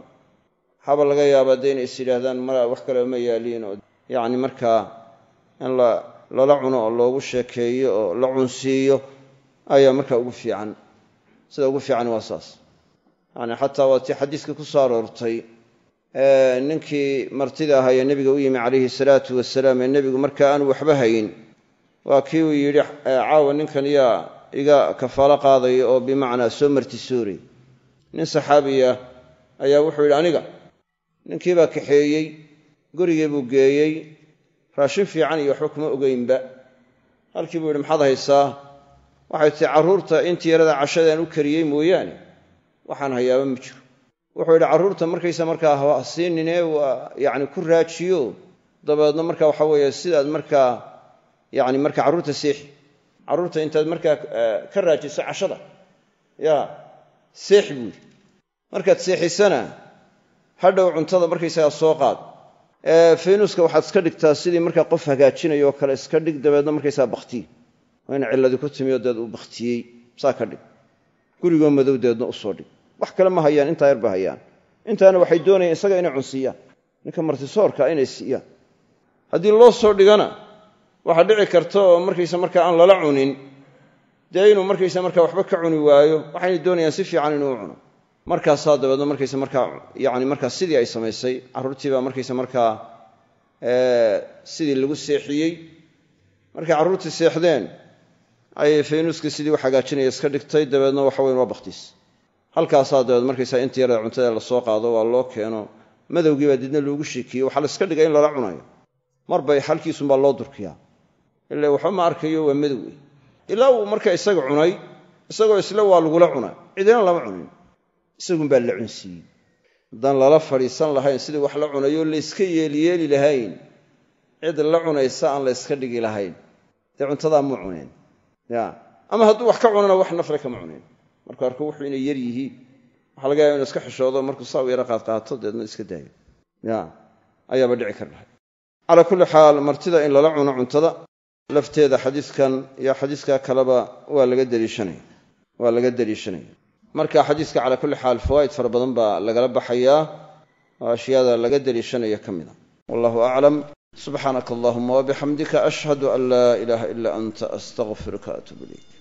haba laga yaabaa dee inay is yidhaahdaan ma wax kale ma yaaliin oo yacni markaa in lala cuno oo loogu sheekeeyo oo la cunsiiyo ayaa markaa ugu fiican sida ugu fiican waa saas yani xataa waa ti xadiiska ku soo aroortay ninkii martida ahaa ee nebiga u yimi calayhi salaatu wasalaam ee nebigu markaa aanu waxba hayn waa kii uu yidhi caawa ninkan yaa iga kafaalo qaaday oo bimacnaa soo marti suuray nin saxaabiya ah ayaa wuxuu yidhi aniga ninkiibaa kaxeeyey gurigii buu geeyey raashin fiican iyo waxba kuma ogeynba halkii buu yidhi maxaad haysaa waxay tii caruurta intii yarada cashadaan u kariyey mooyaane waxaan hayaaba ma jiro wuxuu yidhi caruurta markaysa markaa ha waa yacni ku raajiyo dabeedna marka waxa weeye sidaad markaa yacni marka caruurta siixi caruurta intaad markaa eh, ka raajiso cashada ya seexi buuri markaad seexisana hadhow cuntada markaysagaa soo qaad eh, faynuuska waxaad iska dhigtaa sidii markaa qof hagaajinayoo kale iska dhig dabeedna markaysagaa baktiye waa in cilladi ku timiyo deed uu bakhtiyey saa ka dhig gurigoo madow deedna usoo dhig wax kale ma hayaan intaa yar hayaan intaana waxay doonayaan isaga inay cunsiiyaan ninka martisoorka ah inay siiyaan haddii loo soo dhigana waxaa dhici karta oo markaysa markaa aan lala cunin dee inuu markaysa markaa waxba ka cuni waayo waxayna doonayaa si fiican inuu cuno markaasaa dabeedna markaysa markaa yani markaa sidii ay samaysay carruurtii baa markaysa markaa sidii lagu seexiyey markay carruurtii seexdeen ayay faynuuskii sidii u xagaajinaya iska dhigtay dabeedna waxa weyn waa bakhtiis halkaasaa dabeed markaysaa inta yarada cuntada lasoo qaado waa loo keeno madowgii baa didna loogu sheekiyey waxaa la iska dhigay in lala cunayo mar bay xalkiisunbaa loo durkiyaa ile waxba ma arkayo waa madow ilaa uu marka isaga cunay isagoo isla waa lagula cunaa cidina lama cunin isagunbaa la cunsiiyey haddaan lala fadhiisan lahayn sidii wax la cunayo layska yeeliyeeli lahayn cid la cunaysa aan la yska dhigi lahayn dee cuntadaa mu cuneen ya ama hadduu wax ka cunana wax nafle kama cuneen markuu arko wuxuu inay yar yihiin waxaa laga yaaba inuu iska xishoodo markuu saa u yara qaadqaato deedna iska daayo ya ayaaba dhici kar lahay calaa kulli xaal martida in lala cuno cuntada lafteeda xadiiskan iyo xadiiska kaleba waa laga daliishanaya waa laga daliishanaya marka xadiiska cala kulli xaal fawaa'id fara badan baa lagala baxayaa oo ashyaada laga daliishanaya ka mid a wallahu aclam subxaanaka allahuma wabixamdika ashhadu an laa ilaha ila anta astaqfiruka atuub ilayk